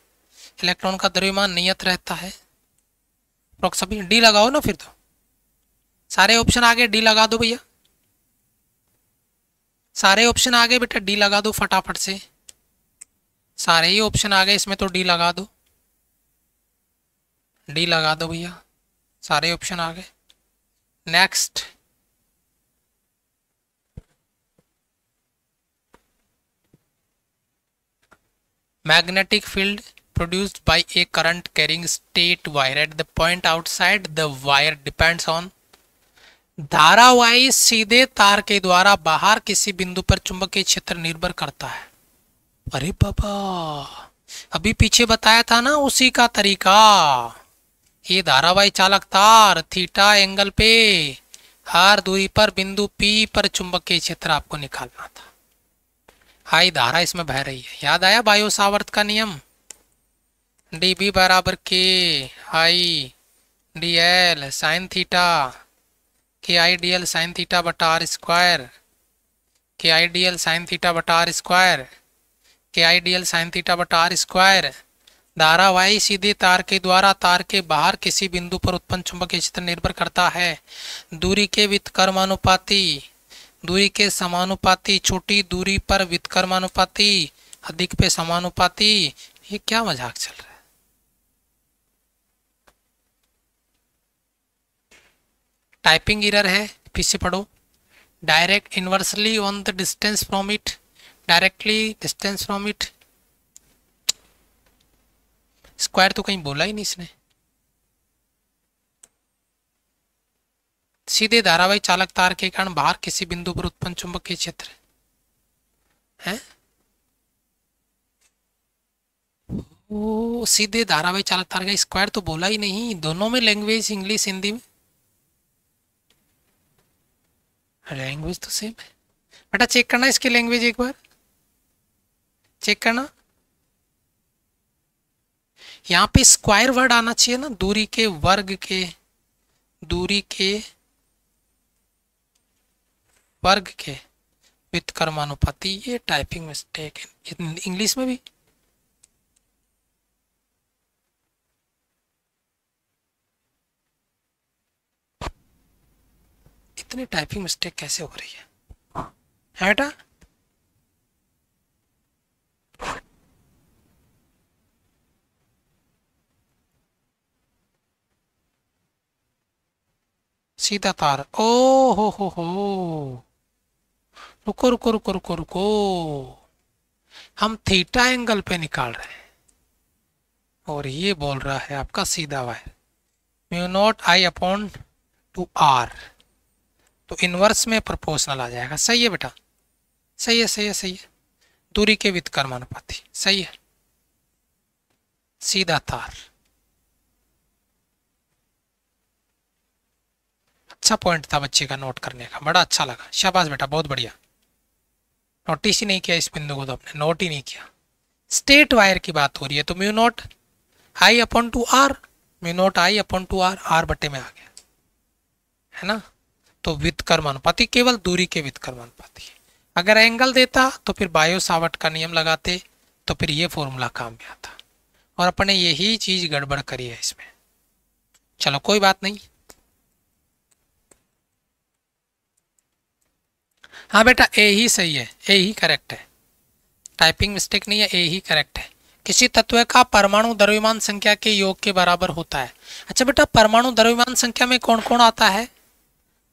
इलेक्ट्रॉन का द्रव्यमान नियत रहता है सभी डी लगाओ ना फिर तो सारे ऑप्शन आगे डी लगा दो भैया सारे ऑप्शन आगे बेटा डी लगा दो फटाफट से सारे ही ऑप्शन आ गए इसमें तो डी लगा दो डी लगा दो भैया सारे ऑप्शन आ गए next magnetic field produced by a current carrying state wire at the point outside the wire depends on धारावाही सीधे तार के द्वारा बाहर किसी बिंदु पर चुंबकीय क्षेत्र निर्भर करता है अरे बाबा अभी पीछे बताया था ना उसी का तरीका ये धारावाही चालक तार थीटा एंगल पे हर दूरी पर बिंदु पी पर चुंबकीय क्षेत्र आपको निकालना आई धारा इसमें बह रही है याद आया बायो सावर्त का नियम डी बी बराबर K I D L sine theta K I D L sine theta बटा R square K I D L sine theta बटार R square K I D L sine theta बटा आर स्क्वायर धारा वाई सीधे तार के द्वारा तार के बाहर किसी बिंदु पर उत्पन्न चुंबकीय क्षेत्र निर्भर करता है दूरी के वित्त कर्मानुपाती दूरी के समानुपाती छोटी दूरी पर व्युत्कर्मानुपाती अधिक पे समानुपाती ये क्या मजाक चल रहा है टाइपिंग इरर है फिर से पढ़ो direct inversely on the distance from it directly distance from it square तो कहीं बोला ही नहीं इसने सीधे धारावाही चालक तार के कारण बाहर किसी बिंदु पर उत्पन्न चुंबक के क्षेत्र है वो सीधे धारावाही चालक तार का स्क्वायर तो बोला ही नहीं दोनों में लैंग्वेज इंग्लिश हिंदी में लैंग्वेज तो सेम है बेटा चेक करना इसकी लैंग्वेज एक बार चेक करना यहाँ पे स्क्वायर वर्ड आना चाहिए ना दूरी के वर्ग के दूरी के वर्ग के वित्त कर्मानुपाति ये टाइपिंग मिस्टेक है इंग्लिश में भी इतनी टाइपिंग मिस्टेक कैसे हो रही है है बेटा सीता तार ओ हो हो हो रुको रुको रुको रुको रुको हम थीटा एंगल पे निकाल रहे हैं और ये बोल रहा है आपका सीधा wire mu naught I upon two R तो इनवर्स में प्रोपोर्शनल आ जाएगा सही है बेटा सही है सही है सही है दूरी के वित्त कर्मानुपाति सही है सीधा तार अच्छा पॉइंट था बच्चे का नोट करने का बड़ा अच्छा लगा शाबाश बेटा बहुत बढ़िया नोटिस ही नहीं किया इस बिंदु को तो आपने नोट ही नहीं किया स्टेट वायर की बात हो रही है तो mu naught I upon two R mu naught I upon two R R बटे में आ गया है ना तो वित्कर्मानुपाती केवल दूरी के वित्कर्मानुपाती है अगर एंगल देता तो फिर बायो सावट का नियम लगाते तो फिर ये फॉर्मूला काम में आता और अपने यही चीज़ गड़बड़ करी है इसमें चलो कोई बात नहीं हाँ बेटा ए ही सही है ए ही करेक्ट है टाइपिंग मिस्टेक नहीं है ए ही करेक्ट है किसी तत्व का परमाणु द्रव्यमान संख्या के योग के बराबर होता है अच्छा बेटा परमाणु द्रव्यमान संख्या में कौन कौन आता है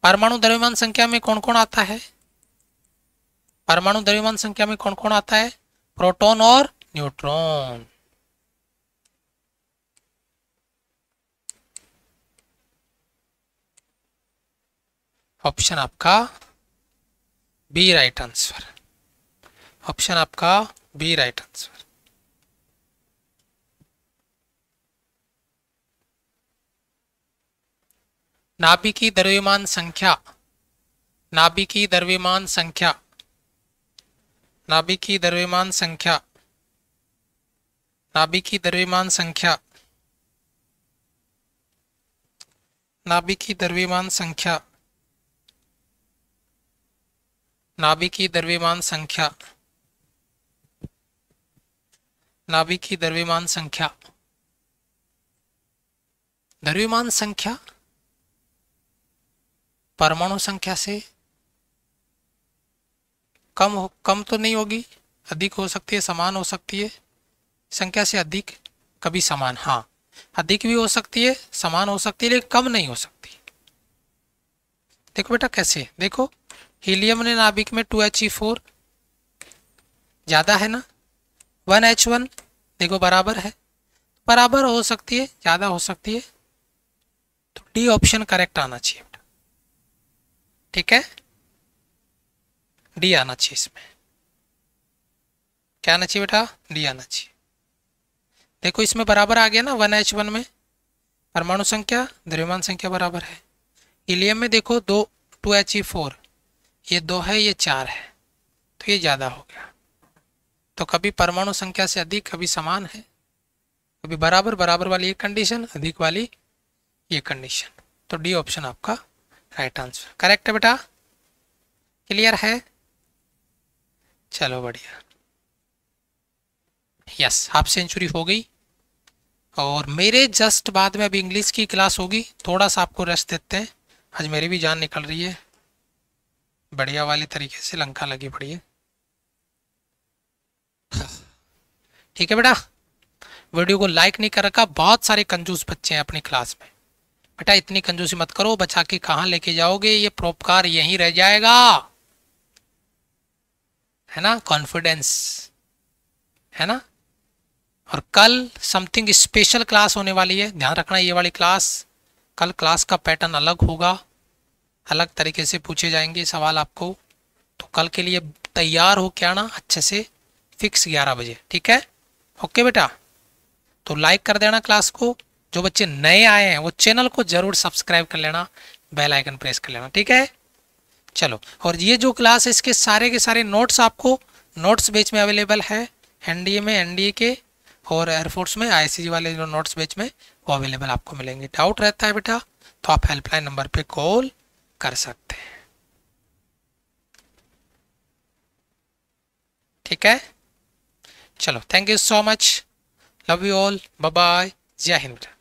परमाणु द्रव्यमान संख्या में कौन कौन आता है परमाणु द्रव्यमान संख्या में कौन कौन आता है प्रोटोन और न्यूट्रॉन ऑप्शन आपका बी राइट आंसर ऑप्शन आपका बी राइट आंसर नाभि की द्रव्यमान संख्या नाभि की द्रव्यमान संख्या नाभि की द्रव्यमान संख्या नाभि की द्रव्यमान संख्या नाभि की द्रव्यमान संख्या नाभिक की द्रव्यमान संख्या नाभिक की द्रव्यमान संख्या द्रव्यमान संख्या परमाणु संख्या से कम हो कम तो नहीं होगी अधिक हो सकती है समान हो सकती है संख्या से अधिक कभी समान हाँ अधिक भी हो सकती है समान हो सकती है लेकिन कम नहीं हो सकती देखो बेटा कैसे देखो हीलियम ने नाभिक में टू एच ई फोर ज़्यादा है ना वन एच वन देखो बराबर है बराबर हो सकती है ज़्यादा हो सकती है तो डी ऑप्शन करेक्ट आना चाहिए ठीक है डी आना चाहिए इसमें क्या आना चाहिए बेटा डी आना चाहिए देखो इसमें बराबर आ गया ना वन एच वन में परमाणु संख्या द्रव्यमान संख्या बराबर है हीलियम में देखो दो टू एच ई फोर ये दो है ये चार है तो ये ज़्यादा हो गया तो कभी परमाणु संख्या से अधिक कभी समान है कभी बराबर बराबर वाली ये कंडीशन अधिक वाली ये कंडीशन तो डी ऑप्शन आपका राइट आंसर करेक्ट है बेटा क्लियर है चलो बढ़िया यस हाफ सेंचुरी हो गई और मेरे जस्ट बाद में अभी इंग्लिश की क्लास होगी थोड़ा सा आपको रेस्ट देते हैं आज मेरी भी जान निकल रही है बढ़िया वाले तरीके से लंका लगी पड़ी है ठीक है बेटा वीडियो को लाइक नहीं कर रखा बहुत सारे कंजूस बच्चे हैं अपनी क्लास में बेटा इतनी कंजूसी मत करो बचा के कहाँ लेके जाओगे ये प्रोपकार यहीं रह जाएगा है ना कॉन्फिडेंस है ना और कल समथिंग स्पेशल क्लास होने वाली है ध्यान रखना ये वाली क्लास कल क्लास का पैटर्न अलग होगा अलग तरीके से पूछे जाएंगे सवाल आपको तो कल के लिए तैयार हो क्या ना अच्छे से फिक्स ग्यारह बजे ठीक है ओके बेटा तो लाइक कर देना क्लास को जो बच्चे नए आए हैं वो चैनल को जरूर सब्सक्राइब कर लेना बेल आइकन प्रेस कर लेना ठीक है चलो और ये जो क्लास है इसके सारे के सारे नोट्स आपको नोट्स बेच में अवेलेबल है एनडीए में एनडीए के और एयरफोर्स में आईसीजी वाले जो नोट्स बेच में वो अवेलेबल आपको मिलेंगे डाउट रहता है बेटा तो आप हेल्पलाइन नंबर पे कॉल कर सकते हैं ठीक है चलो thank you so much love you all bye जय हिंद